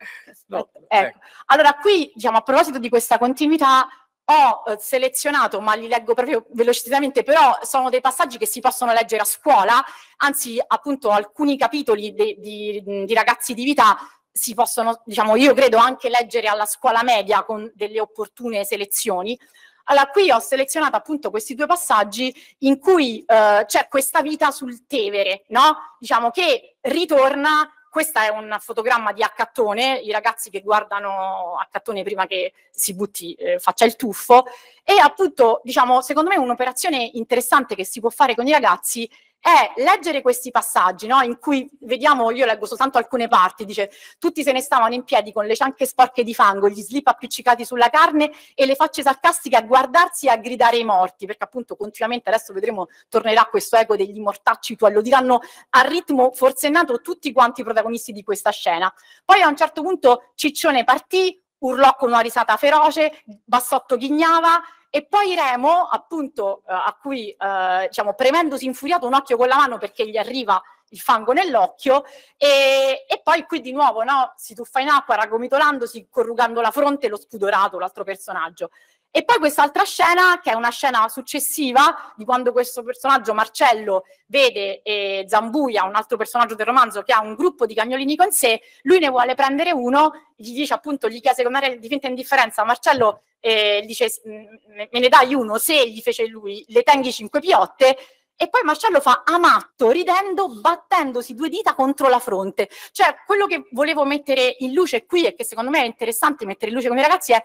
no, ecco. Ecco. Allora, qui, diciamo, a proposito di questa continuità, ho eh, selezionato, ma li leggo proprio velocissimamente, però sono dei passaggi che si possono leggere a scuola, anzi appunto alcuni capitoli di, di, di ragazzi di vita si possono, diciamo, io credo anche leggere alla scuola media con delle opportune selezioni. Allora, qui ho selezionato appunto questi due passaggi in cui eh, c'è questa vita sul Tevere, no? Diciamo che ritorna questa è un fotogramma di accattone, i ragazzi che guardano accattone prima che si butti, eh, faccia il tuffo. E appunto, diciamo, secondo me un'operazione interessante che si può fare con i ragazzi è leggere questi passaggi, no? in cui vediamo, io leggo soltanto alcune parti, dice tutti se ne stavano in piedi con le cianche sporche di fango, gli slip appiccicati sulla carne e le facce sarcastiche a guardarsi e a gridare i morti, perché appunto continuamente adesso vedremo tornerà questo ego degli mortacci tuoi, lo diranno a ritmo forsennato tutti quanti i protagonisti di questa scena. Poi a un certo punto Ciccione partì, urlò con una risata feroce, Bassotto ghignava e poi Remo, appunto, eh, a cui, eh, diciamo, premendosi infuriato un occhio con la mano perché gli arriva il fango nell'occhio, e, e, poi qui di nuovo no, si tuffa in acqua, raggomitolandosi, corrugando la fronte, lo spudorato, l'altro personaggio. E poi quest'altra scena, che è una scena successiva di quando questo personaggio Marcello vede eh, Zambuia, un altro personaggio del romanzo che ha un gruppo di cagnolini con sé, lui ne vuole prendere uno, gli dice appunto, gli chiede con aria di finta indifferenza, Marcello eh, dice me ne dai uno se gli fece lui, le tenghi cinque piotte, e poi Marcello fa amatto, ridendo, battendosi due dita contro la fronte. Cioè, quello che volevo mettere in luce qui e che secondo me è interessante mettere in luce con i ragazzi è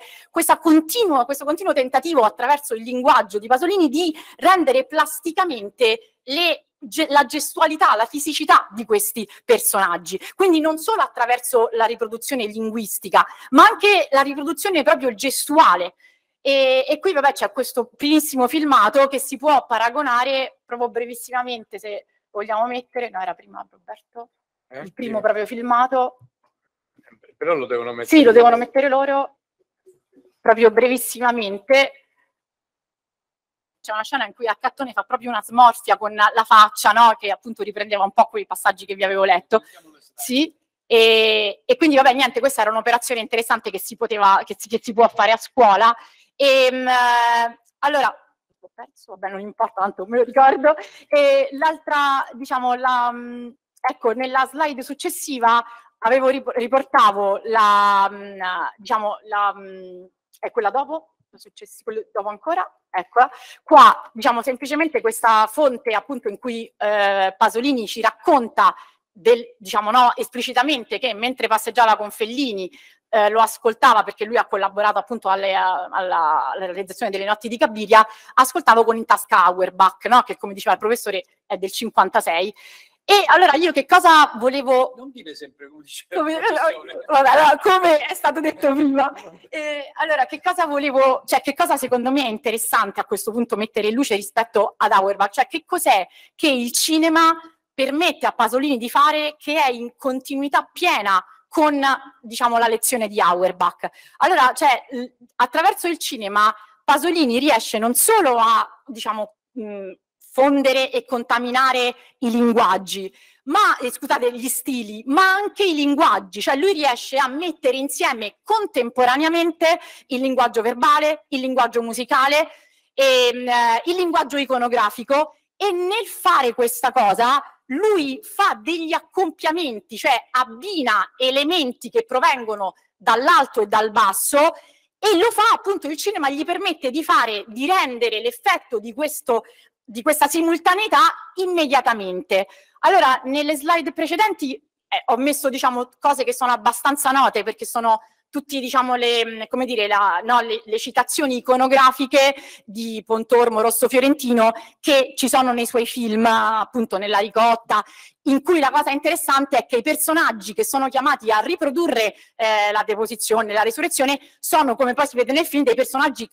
continua, questo continuo tentativo attraverso il linguaggio di Pasolini di rendere plasticamente le la gestualità, la fisicità di questi personaggi. Quindi non solo attraverso la riproduzione linguistica, ma anche la riproduzione proprio gestuale e, e qui vabbè c'è questo primissimo filmato che si può paragonare proprio brevissimamente se vogliamo mettere, no era prima Roberto, eh, il primo sì. proprio filmato. Però lo devono mettere. Sì, lo devono mettere loro proprio brevissimamente. C'è una scena in cui Accattone fa proprio una smorfia con la faccia, no? che appunto riprendeva un po' quei passaggi che vi avevo letto. Sì. E, e quindi, vabbè, niente, questa era un'operazione interessante che si, poteva, che si, che si può fare a scuola e, ehm, allora, ho perso, vabbè non importa tanto, me lo ricordo. E l'altra, diciamo, la, mm, ecco, nella slide successiva avevo riportavo la, mm, diciamo, la, mm, è quella dopo, dopo ancora, ecco, qua diciamo semplicemente questa fonte appunto in cui eh, Pasolini ci racconta del, diciamo no, esplicitamente che mentre passeggiava con Fellini eh, lo ascoltava perché lui ha collaborato appunto alle, eh, alla, alla, realizzazione delle notti di Gabiria, ascoltavo con in tasca Auerbach, no? che come diceva il professore è del 56. E allora io che cosa volevo... Non dire sempre come diceva come, eh, vabbè, allora, come è stato detto prima. Eh, allora, che cosa volevo... Cioè, che cosa secondo me è interessante a questo punto mettere in luce rispetto ad Auerbach? Cioè, che cos'è che il cinema permette a Pasolini di fare che è in continuità piena con diciamo, la lezione di Auerbach. Allora, cioè, attraverso il cinema Pasolini riesce non solo a diciamo, mh, fondere e contaminare i linguaggi, ma eh, scusate, gli stili, ma anche i linguaggi, cioè lui riesce a mettere insieme contemporaneamente il linguaggio verbale, il linguaggio musicale, e, eh, il linguaggio iconografico e nel fare questa cosa lui fa degli accompiamenti, cioè abbina elementi che provengono dall'alto e dal basso e lo fa appunto il cinema gli permette di fare di rendere l'effetto di, questo, di questa simultaneità immediatamente. Allora, nelle slide precedenti eh, ho messo diciamo cose che sono abbastanza note perché sono tutte diciamo, le, dire, la, no, le, le, citazioni iconografiche di Pontormo Rosso Fiorentino che ci sono nei suoi film, appunto nella ricotta in cui la cosa interessante è che i personaggi che sono chiamati a riprodurre eh, la deposizione, la risurrezione, sono, come poi si vede nel film, dei personaggi,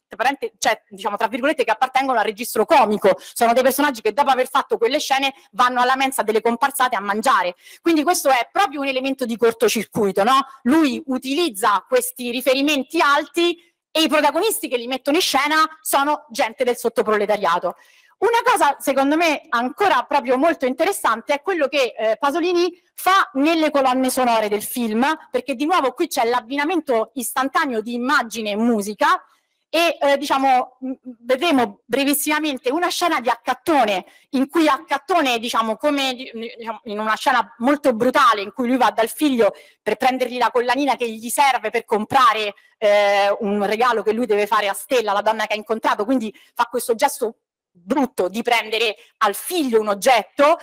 cioè, diciamo, tra virgolette, che appartengono al registro comico. Sono dei personaggi che dopo aver fatto quelle scene vanno alla mensa delle comparsate a mangiare. Quindi questo è proprio un elemento di cortocircuito, no? Lui utilizza questi riferimenti alti e i protagonisti che li mettono in scena sono gente del sottoproletariato. Una cosa, secondo me, ancora proprio molto interessante è quello che eh, Pasolini fa nelle colonne sonore del film, perché di nuovo qui c'è l'abbinamento istantaneo di immagine e musica e eh, diciamo vedremo brevissimamente una scena di Accattone in cui Accattone diciamo come diciamo, in una scena molto brutale in cui lui va dal figlio per prendergli la collanina che gli serve per comprare eh, un regalo che lui deve fare a Stella la donna che ha incontrato quindi fa questo gesto brutto di prendere al figlio un oggetto,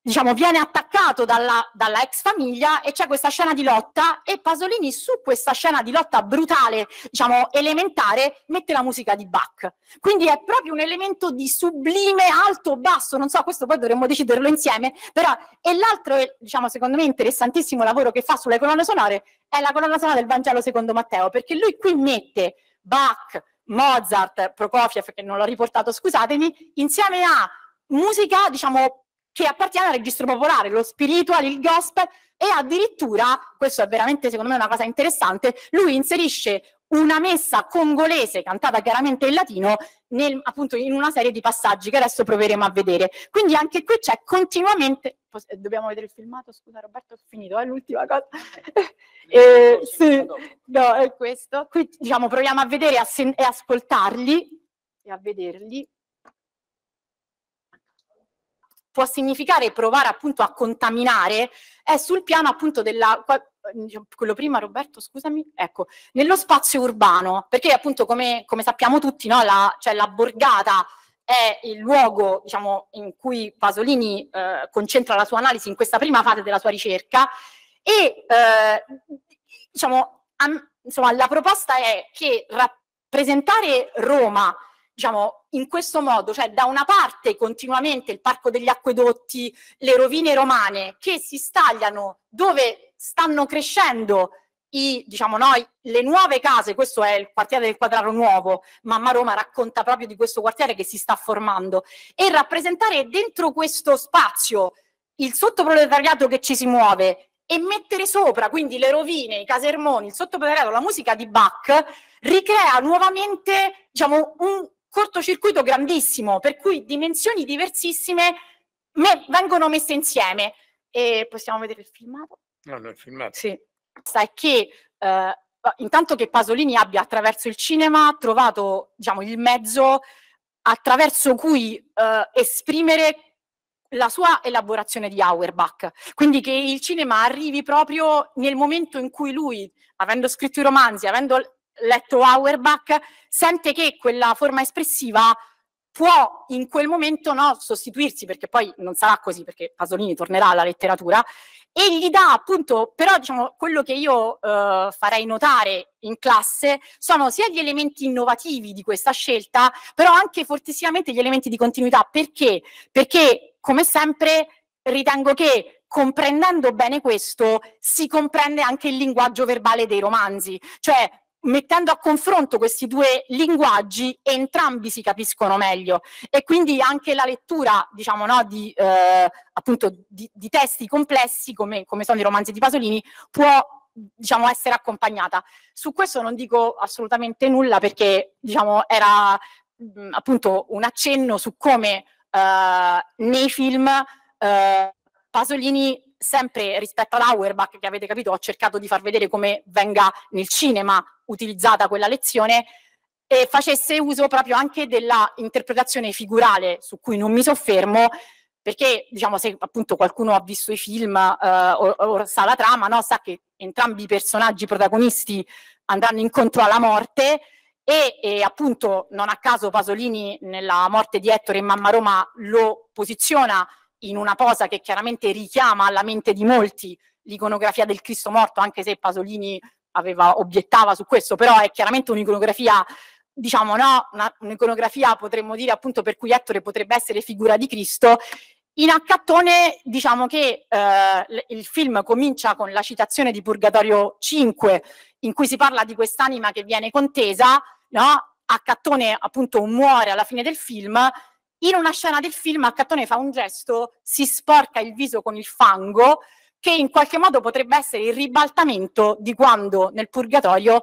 diciamo, viene attaccato dalla, dalla, ex famiglia e c'è questa scena di lotta e Pasolini su questa scena di lotta brutale, diciamo, elementare, mette la musica di Bach. Quindi è proprio un elemento di sublime alto basso, non so, questo poi dovremmo deciderlo insieme, però e l'altro, diciamo, secondo me interessantissimo lavoro che fa sulle colonne sonore è la colonna sonora del Vangelo secondo Matteo, perché lui qui mette Bach, Mozart, Prokofiev, che non l'ho riportato, scusatemi, insieme a musica, diciamo, che appartiene al registro popolare, lo spiritual, il gospel, e addirittura, questo è veramente secondo me una cosa interessante, lui inserisce una messa congolese cantata chiaramente in latino nel, appunto in una serie di passaggi che adesso proveremo a vedere. Quindi anche qui c'è continuamente, eh, dobbiamo vedere il filmato, scusa Roberto, ho finito, è eh, l'ultima cosa. [laughs] eh, sì, no, è questo. Qui diciamo proviamo a vedere a e ascoltarli e a vederli. Può significare provare appunto a contaminare, è sul piano appunto della Ehm, quello prima Roberto, scusami, ecco, nello spazio urbano, perché appunto come, come sappiamo tutti, no, la, cioè la borgata è il luogo diciamo, in cui Pasolini eh, concentra la sua analisi in questa prima fase della sua ricerca e eh, diciamo, am, insomma, la proposta è che rappresentare Roma diciamo, in questo modo, cioè da una parte continuamente il Parco degli Acquedotti, le rovine romane che si stagliano dove stanno crescendo i, diciamo noi, le nuove case, questo è il quartiere del quadraro nuovo, Mamma Roma racconta proprio di questo quartiere che si sta formando, e rappresentare dentro questo spazio il sottoproletariato che ci si muove e mettere sopra quindi le rovine, i casermoni, il sottoproletariato, la musica di Bach, ricrea nuovamente diciamo, un cortocircuito grandissimo, per cui dimensioni diversissime me vengono messe insieme. E possiamo vedere il filmato. No, nel filmato. Sì. È che eh, intanto che Pasolini abbia attraverso il cinema trovato diciamo, il mezzo attraverso cui eh, esprimere la sua elaborazione di Auerbach. Quindi che il cinema arrivi proprio nel momento in cui lui, avendo scritto i romanzi, avendo letto Auerbach, sente che quella forma espressiva può in quel momento no, sostituirsi, perché poi non sarà così, perché Pasolini tornerà alla letteratura, e gli dà appunto, però diciamo, quello che io eh, farei notare in classe sono sia gli elementi innovativi di questa scelta, però anche fortissimamente gli elementi di continuità. Perché? Perché, come sempre, ritengo che comprendendo bene questo si comprende anche il linguaggio verbale dei romanzi, cioè mettendo a confronto questi due linguaggi entrambi si capiscono meglio e quindi anche la lettura diciamo no, di, eh, appunto di, di testi complessi come, come sono i romanzi di Pasolini può diciamo, essere accompagnata. Su questo non dico assolutamente nulla perché diciamo, era mh, mm, appunto un accenno su come eh, nei film eh, Pasolini sempre rispetto all'Auerbach che avete capito ho cercato di far vedere come venga nel cinema utilizzata quella lezione e facesse uso proprio anche della interpretazione figurale su cui non mi soffermo perché diciamo se appunto qualcuno ha visto i film eh, o, o, sa la trama no? sa che entrambi i personaggi protagonisti andranno incontro alla morte e, e, appunto non a caso Pasolini nella morte di Ettore in Mamma Roma lo posiziona in una posa che chiaramente richiama alla mente di molti l'iconografia del Cristo morto, anche se Pasolini aveva, obiettava su questo, però è chiaramente un'iconografia, diciamo no, una, un'iconografia potremmo dire appunto per cui Ettore potrebbe essere figura di Cristo. In accattone diciamo che eh, il film comincia con la citazione di Purgatorio 5 in cui si parla di quest'anima che viene contesa, no? Accattone appunto muore alla fine del film in una scena del film Accattone fa un gesto, si sporca il viso con il fango, che in qualche modo potrebbe essere il ribaltamento di quando nel purgatorio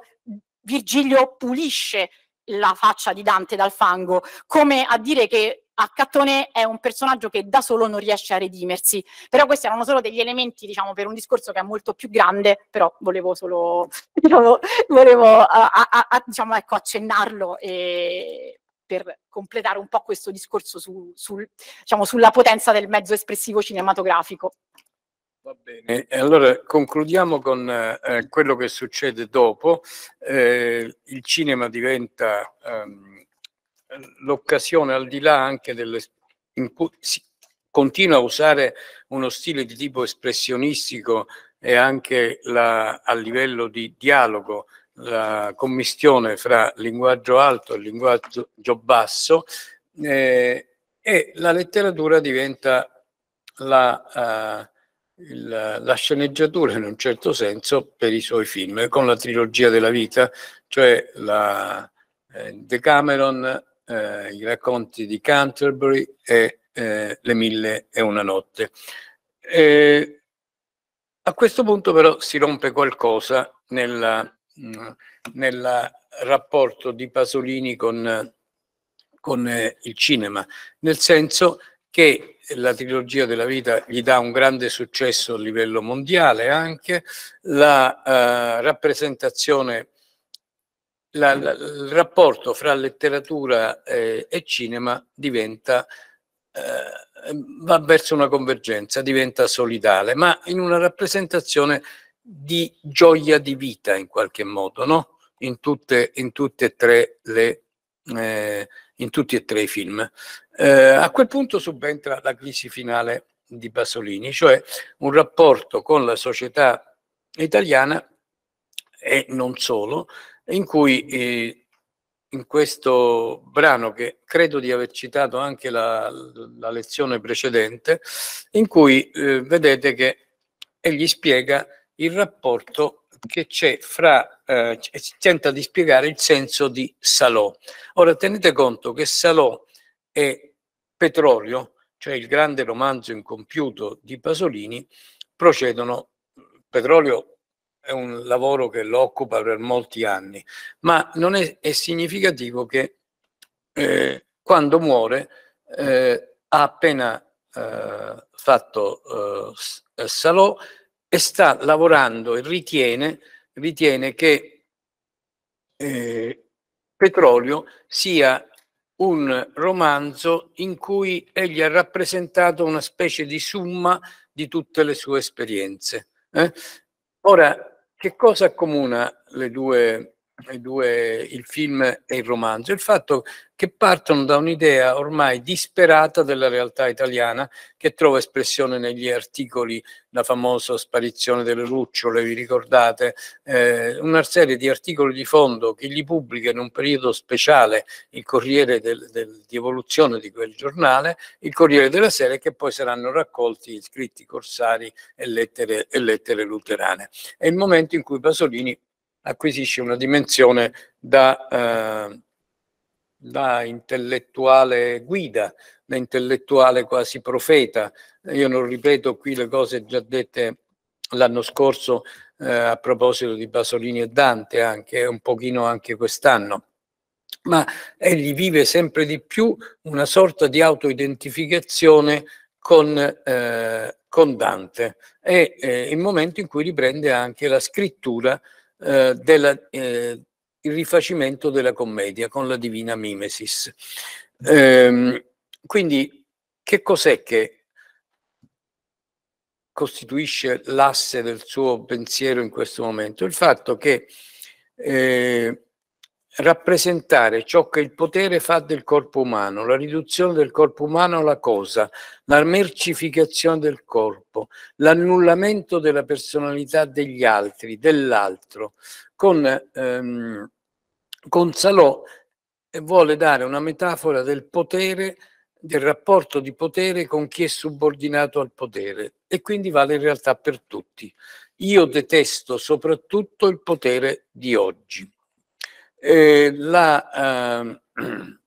Virgilio pulisce la faccia di Dante dal fango, come a dire che Accattone è un personaggio che da solo non riesce a redimersi. Però questi erano solo degli elementi, diciamo, per un discorso che è molto più grande, però volevo solo, [laughs] volevo, volevo a, a, a, diciamo, ecco, accennarlo e per completare un po' questo discorso su, sul, diciamo, sulla potenza del mezzo espressivo cinematografico. Va bene, e allora concludiamo con eh, quello che succede dopo. Eh, il cinema diventa ehm, l'occasione al di là anche delle... Si continua a usare uno stile di tipo espressionistico e anche la, a livello di dialogo la commistione fra linguaggio alto e linguaggio basso eh, e la letteratura diventa la, uh, il, la, sceneggiatura in un certo senso per i suoi film, con la trilogia della vita, cioè la eh, Decameron, eh, i racconti di Canterbury e eh, Le mille e una notte. Eh, a questo punto però si rompe qualcosa nella nel rapporto di Pasolini con, con eh, il cinema, nel senso che la trilogia della vita gli dà un grande successo a livello mondiale anche, la eh, rappresentazione, la, la, il rapporto fra letteratura eh, e cinema diventa eh, va verso una convergenza, diventa solidale, ma in una rappresentazione di gioia di vita in qualche modo, no? in, tutte, in, tutte le, eh, in, tutti e tre i film. Eh, a quel punto subentra la crisi finale di Pasolini, cioè un rapporto con la società italiana e non solo, in cui eh, in questo brano che credo di aver citato anche la, la lezione precedente, in cui eh, vedete che egli spiega il rapporto che c'è fra, eh, tenta di spiegare il senso di Salò. Ora tenete conto che Salò e Petrolio, cioè il grande romanzo incompiuto di Pasolini, procedono, Petrolio è un lavoro che lo occupa per molti anni, ma non è, è significativo che eh, quando muore eh, ha appena eh, fatto eh, Salò e sta lavorando e ritiene, ritiene che eh, Petrolio sia un romanzo in cui egli ha rappresentato una specie di summa di tutte le sue esperienze. Eh? Ora, che cosa accomuna le due i due, il film e il romanzo, il fatto che partono da un'idea ormai disperata della realtà italiana che trova espressione negli articoli, la famosa sparizione delle lucciole, vi ricordate, eh, una serie di articoli di fondo che gli pubblica in un periodo speciale il Corriere del, del, di evoluzione di quel giornale, il Corriere della Sera che poi saranno raccolti scritti corsari e lettere, e lettere luterane. È il momento in cui Pasolini acquisisce una dimensione da, eh, da intellettuale guida, da intellettuale quasi profeta. Io non ripeto qui le cose già dette l'anno scorso eh, a proposito di Pasolini e Dante, anche un pochino anche quest'anno ma egli vive sempre di più una sorta di autoidentificazione con, eh, con Dante e eh, il momento in cui riprende anche la scrittura eh, del eh, rifacimento della commedia con la divina mimesis. Ehm, quindi che cos'è che costituisce l'asse del suo pensiero in questo momento? Il fatto che eh, rappresentare ciò che il potere fa del corpo umano, la riduzione del corpo umano alla cosa, la mercificazione del corpo, l'annullamento della personalità degli altri, dell'altro. Con, ehm, con Salò eh, vuole dare una metafora del potere, del rapporto di potere con chi è subordinato al potere e quindi vale in realtà per tutti. Io detesto soprattutto il potere di oggi. Eh, la, eh, [clears throat]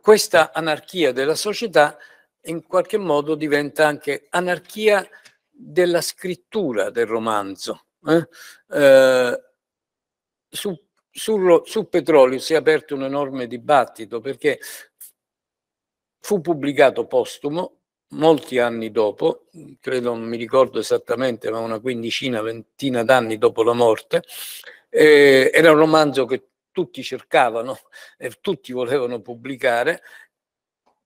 questa anarchia della società in qualche modo diventa anche anarchia della scrittura del romanzo. Eh? eh su, sul, sul petrolio si è aperto un enorme dibattito perché fu pubblicato postumo molti anni dopo, credo non mi ricordo esattamente, ma una quindicina, ventina d'anni dopo la morte, eh, era un romanzo che tutti cercavano [laughs] e tutti volevano pubblicare,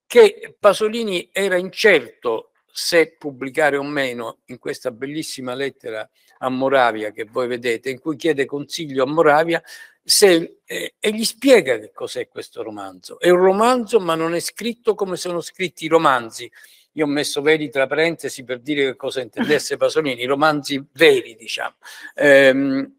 che Pasolini era incerto se pubblicare o meno in questa bellissima lettera a Moravia che voi vedete, in cui chiede consiglio a Moravia se, eh, e gli spiega che cos'è questo romanzo. È un romanzo ma non è scritto come sono scritti i romanzi. Io ho messo veri tra parentesi per dire che cosa intendesse [laughs] Pasolini, i romanzi veri diciamo. Ehm,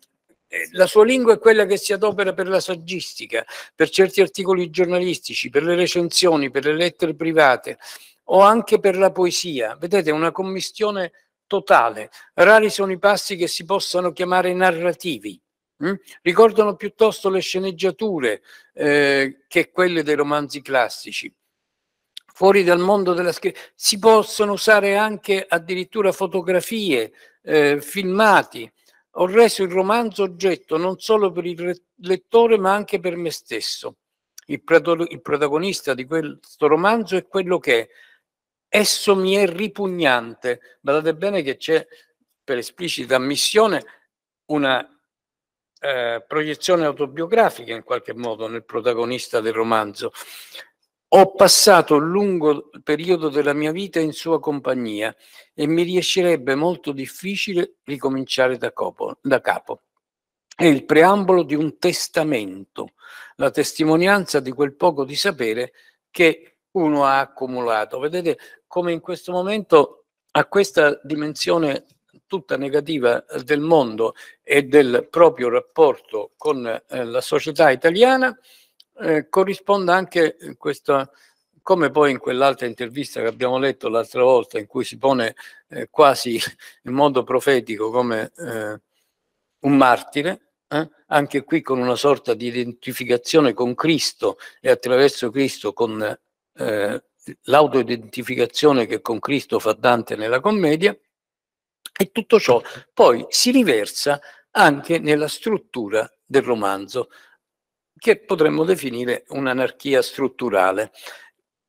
la sua lingua è quella che si adopera per la saggistica, per certi articoli giornalistici, per le recensioni, per le lettere private o anche per la poesia. Vedete, una commistione totale. Rari sono i passi che si possano chiamare narrativi. Mm? Ricordano piuttosto le sceneggiature eh, che quelle dei romanzi classici. Fuori dal mondo della scrittura si possono usare anche addirittura fotografie, eh, filmati, ho reso il romanzo oggetto non solo per il lettore ma anche per me stesso. Il, il protagonista di questo romanzo è quello che è. esso mi è ripugnante. Guardate bene che c'è, per esplicita ammissione, una eh, proiezione autobiografica in qualche modo nel protagonista del romanzo. Ho passato un lungo periodo della mia vita in sua compagnia e mi riescirebbe molto difficile ricominciare da capo. Da capo. È il preambolo di un testamento, la testimonianza di quel poco di sapere che uno ha accumulato. Vedete come in questo momento a questa dimensione tutta negativa del mondo e del proprio rapporto con eh, la società italiana, eh, corrisponda anche eh, questa, come poi in quell'altra intervista che abbiamo letto l'altra volta, in cui si pone eh, quasi [laughs] in modo profetico come eh, un martire, eh? anche qui con una sorta di identificazione con Cristo e attraverso Cristo con eh, l'autoidentificazione che con Cristo fa Dante nella commedia, e tutto ciò poi si riversa anche nella struttura del romanzo che potremmo definire un'anarchia strutturale.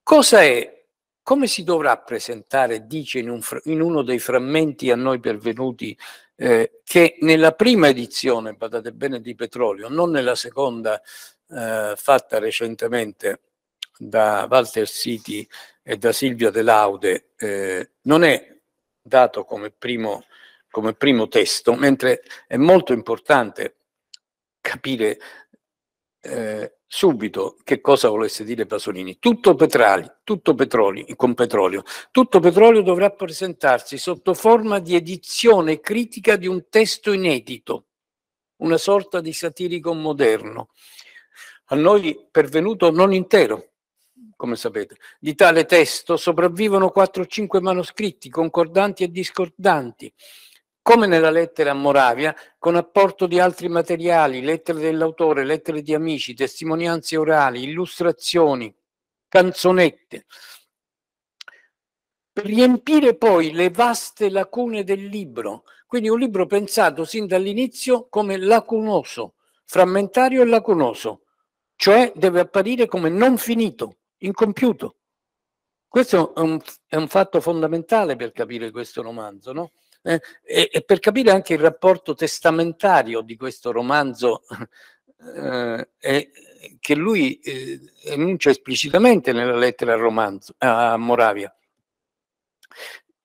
Cosa è? Come si dovrà presentare, dice in, un, in uno dei frammenti a noi pervenuti, eh, che nella prima edizione, badate bene, di Petrolio, non nella seconda eh, fatta recentemente da Walter City e da Silvia De Laude, eh, non è dato come primo, come primo testo, mentre è molto importante capire eh, subito che cosa volesse dire Pasolini. Tutto, petrali, tutto petrolio, con petrolio, tutto petrolio dovrà presentarsi sotto forma di edizione critica di un testo inedito, una sorta di satirico moderno, a noi pervenuto non intero, come sapete. Di tale testo sopravvivono 4 o 5 manoscritti concordanti e discordanti come nella lettera a Moravia, con apporto di altri materiali, lettere dell'autore, lettere di amici, testimonianze orali, illustrazioni, canzonette, per riempire poi le vaste lacune del libro. Quindi un libro pensato sin dall'inizio come lacunoso, frammentario e lacunoso, cioè deve apparire come non finito, incompiuto. Questo è un, è un fatto fondamentale per capire questo romanzo, no? eh, e, e, per capire anche il rapporto testamentario di questo romanzo eh, eh, che lui eh, enuncia esplicitamente nella lettera al romanzo, a Moravia.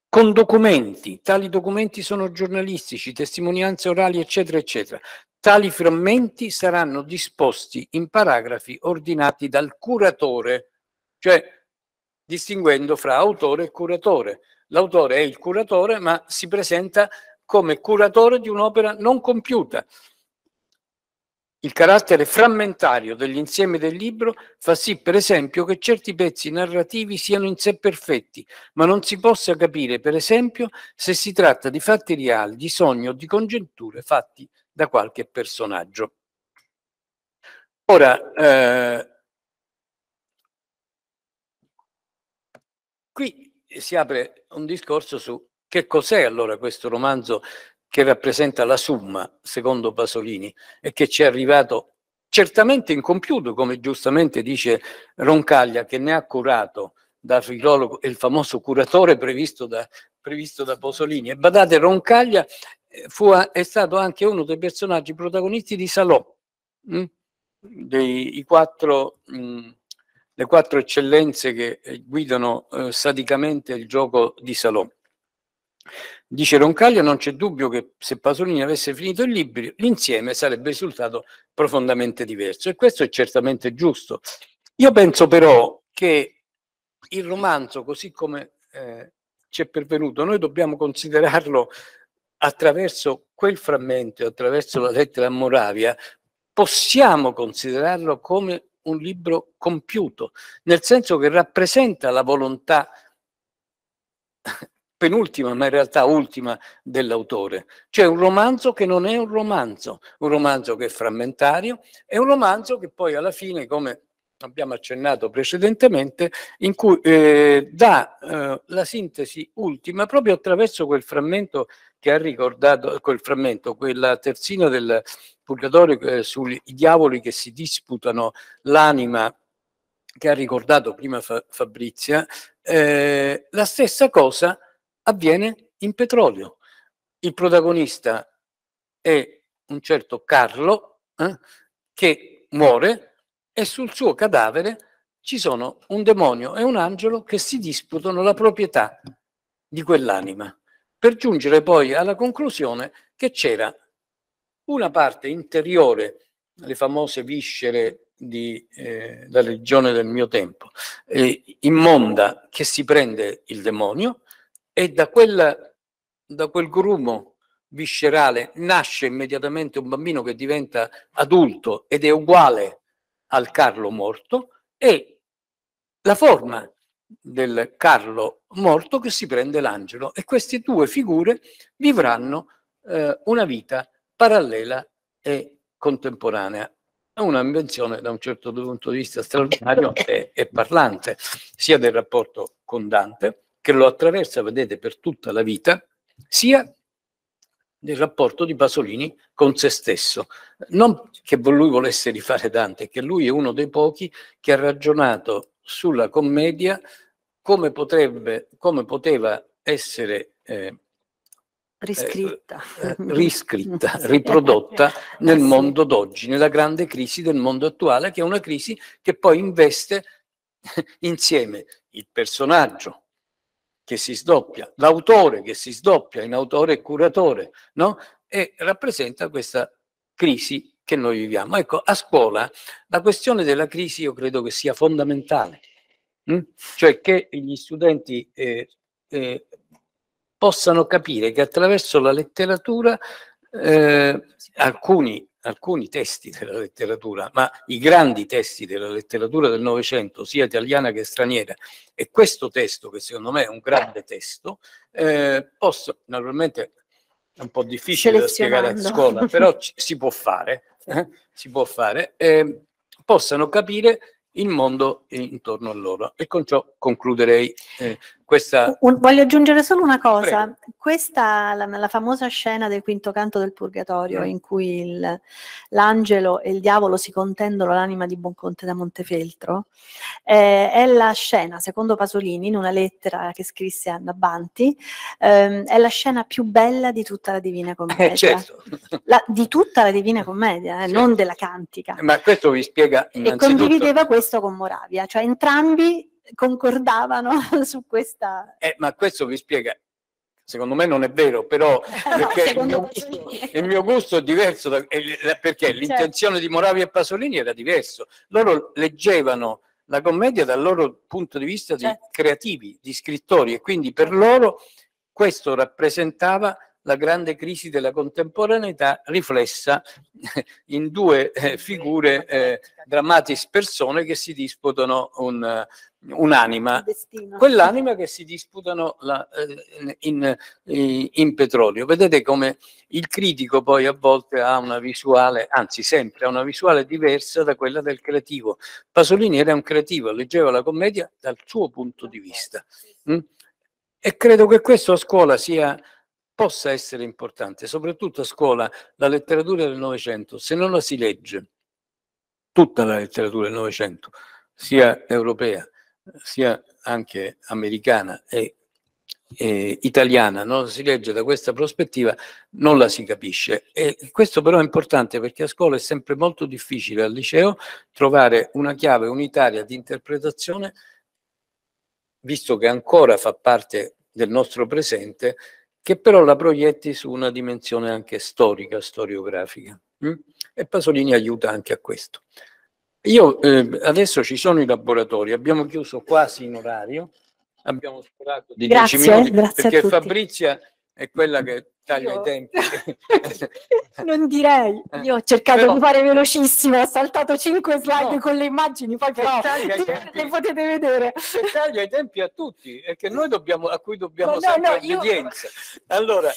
Con documenti, tali documenti sono giornalistici, testimonianze orali, eccetera, eccetera. Tali frammenti saranno disposti in paragrafi ordinati dal curatore, cioè distinguendo fra autore e curatore. L'autore è il curatore, ma si presenta come curatore di un'opera non compiuta. Il carattere frammentario dell'insieme del libro fa sì, per esempio, che certi pezzi narrativi siano in sé perfetti, ma non si possa capire, per esempio, se si tratta di fatti reali, di sogni o di congetture fatti da qualche personaggio. Ora, eh, qui si apre un discorso su che cos'è allora questo romanzo che rappresenta la summa, secondo Pasolini, e che ci è arrivato certamente incompiuto, come giustamente dice Roncaglia, che ne ha curato da filologo, il famoso curatore previsto da, previsto da Pasolini. E badate, Roncaglia eh, fu, è stato anche uno dei personaggi protagonisti di Salò, mh? Mm? dei quattro... Mh, mm, le quattro eccellenze che eh, guidano eh, sadicamente il gioco di Salò. Dice Roncaglio, non c'è dubbio che se Pasolini avesse finito il libro, l'insieme sarebbe risultato profondamente diverso e questo è certamente giusto. Io penso però che il romanzo, così come eh, ci è pervenuto, noi dobbiamo considerarlo attraverso quel frammento, attraverso la lettera a Moravia, possiamo considerarlo come un libro compiuto, nel senso che rappresenta la volontà [laughs] penultima, ma in realtà ultima dell'autore. Cioè un romanzo che non è un romanzo, un romanzo che è frammentario è un romanzo che poi alla fine, come abbiamo accennato precedentemente, in cui eh, dà eh, la sintesi ultima proprio attraverso quel frammento che ha ricordato, quel frammento, quella terzina del, Purgatorio eh, sui diavoli che si disputano l'anima che ha ricordato prima Fa Fabrizia, eh, la stessa cosa avviene in petrolio. Il protagonista è un certo Carlo eh, che muore e sul suo cadavere ci sono un demonio e un angelo che si disputano la proprietà di quell'anima, per giungere poi alla conclusione che c'era una parte interiore, le famose viscere della eh, regione del mio tempo, eh, immonda che si prende il demonio e da, quella, da quel grumo viscerale nasce immediatamente un bambino che diventa adulto ed è uguale al Carlo morto e la forma del Carlo morto che si prende l'angelo e queste due figure vivranno eh, una vita parallela e contemporanea. È un'invenzione da un certo punto di vista straordinario e, e parlante, sia del rapporto con Dante, che lo attraversa, vedete, per tutta la vita, sia del rapporto di Pasolini con se stesso. Non che lui volesse rifare Dante, che lui è uno dei pochi che ha ragionato sulla commedia come, potrebbe, come poteva essere eh, eh, riscritta. Eh, [laughs] riscritta, riprodotta eh, nel mondo d'oggi, nella grande crisi del mondo attuale, che è una crisi che poi investe [laughs] insieme il personaggio che si sdoppia, l'autore che si sdoppia in autore e curatore, no? e rappresenta questa crisi che noi viviamo. Ecco, a scuola la questione della crisi io credo che sia fondamentale, hm? cioè che gli studenti eh, eh, possano capire che attraverso la letteratura eh, alcuni, alcuni testi della letteratura, ma i grandi testi della letteratura del Novecento, sia italiana che straniera, e questo testo, che secondo me è un grande testo, eh, posso, naturalmente è un po' difficile da spiegare a scuola, però si può fare, eh, si può fare eh, possano capire il mondo intorno a loro. E con ciò concluderei. Eh, questa... Un, voglio aggiungere solo una cosa. Prego. Questa, la, la, famosa scena del quinto canto del Purgatorio, mm. in cui il, l'angelo e il diavolo si contendono l'anima di Bonconte da Montefeltro, eh, è la scena, secondo Pasolini, in una lettera che scrisse a Banti, ehm, è la scena più bella di tutta la Divina eh, Commedia. Eh, certo. la, di tutta la Divina Commedia, eh, certo. non della Cantica. Ma questo vi spiega E condivideva questo con Moravia, cioè entrambi concordavano [laughs] su questa... Eh, ma questo vi spiega, secondo me non è vero, però [laughs] perché il, mio gusto, il, mio gusto, è diverso, da, eh, perché certo. l'intenzione certo. di Moravia e Pasolini era diverso. Loro leggevano la commedia dal loro punto di vista certo. di creativi, di scrittori e quindi per loro questo rappresentava la grande crisi della contemporaneità riflessa [laughs] in due eh, figure eh, drammatis persone che si disputano un, eh, un'anima, quell'anima che si disputano la, eh, in, in, in, petrolio. Vedete come il critico poi a volte ha una visuale, anzi sempre ha una visuale diversa da quella del creativo. Pasolini era un creativo, leggeva la commedia dal suo punto di vista. Mm? E credo che questo a scuola sia possa essere importante, soprattutto a scuola la letteratura del Novecento, se non la si legge, tutta la letteratura del Novecento, sia europea, sia anche americana e eh, italiana, non la si legge da questa prospettiva, non la si capisce. E questo però è importante perché a scuola è sempre molto difficile, al liceo, trovare una chiave unitaria di interpretazione, visto che ancora fa parte del nostro presente, che però la proietti su una dimensione anche storica, storiografica. Mm? E Pasolini aiuta anche a questo. Io eh, adesso ci sono i laboratori, abbiamo chiuso quasi in orario, abbiamo sparato di grazie, 10 minuti perché Fabrizia è quella che taglia io... i tempi. [laughs] non direi, io ho cercato però... di fare velocissimo, ho saltato cinque slide no. con le immagini, poi però le potete vedere. Che taglia i tempi a tutti e che noi dobbiamo, a cui dobbiamo no, sempre no, obbedienza. Io... Allora,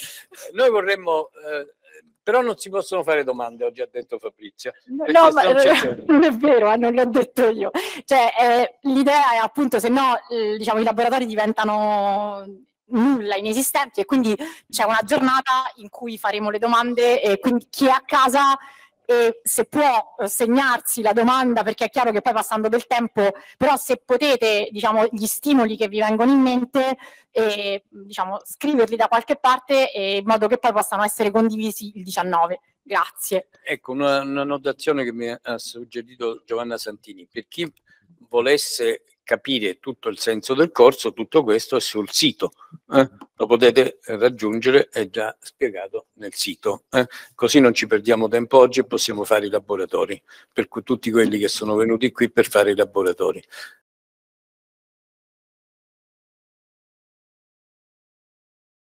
noi vorremmo... Eh, però non si possono fare domande, ho già detto Fabrizio. No, ma eh, non è vero, eh, non l'ho detto io. Cioè, eh, l'idea è appunto, se no, eh, diciamo, i laboratori diventano nulla, inesistenti e quindi c'è una giornata in cui faremo le domande e quindi chi è a casa e se può eh, segnarsi la domanda, perché è chiaro che poi passando del tempo, però se potete, diciamo, gli stimoli che vi vengono in mente, e diciamo, scriverli da qualche parte eh, in modo che poi possano essere condivisi il 19. Grazie. Ecco, una, una notazione che mi ha suggerito Giovanna Santini. Per chi volesse capire tutto il senso del corso, tutto questo è sul sito. Eh? Lo potete raggiungere, è già spiegato nel sito. Eh? Così non ci perdiamo tempo oggi e possiamo fare i laboratori, per cui tutti quelli che sono venuti qui per fare i laboratori.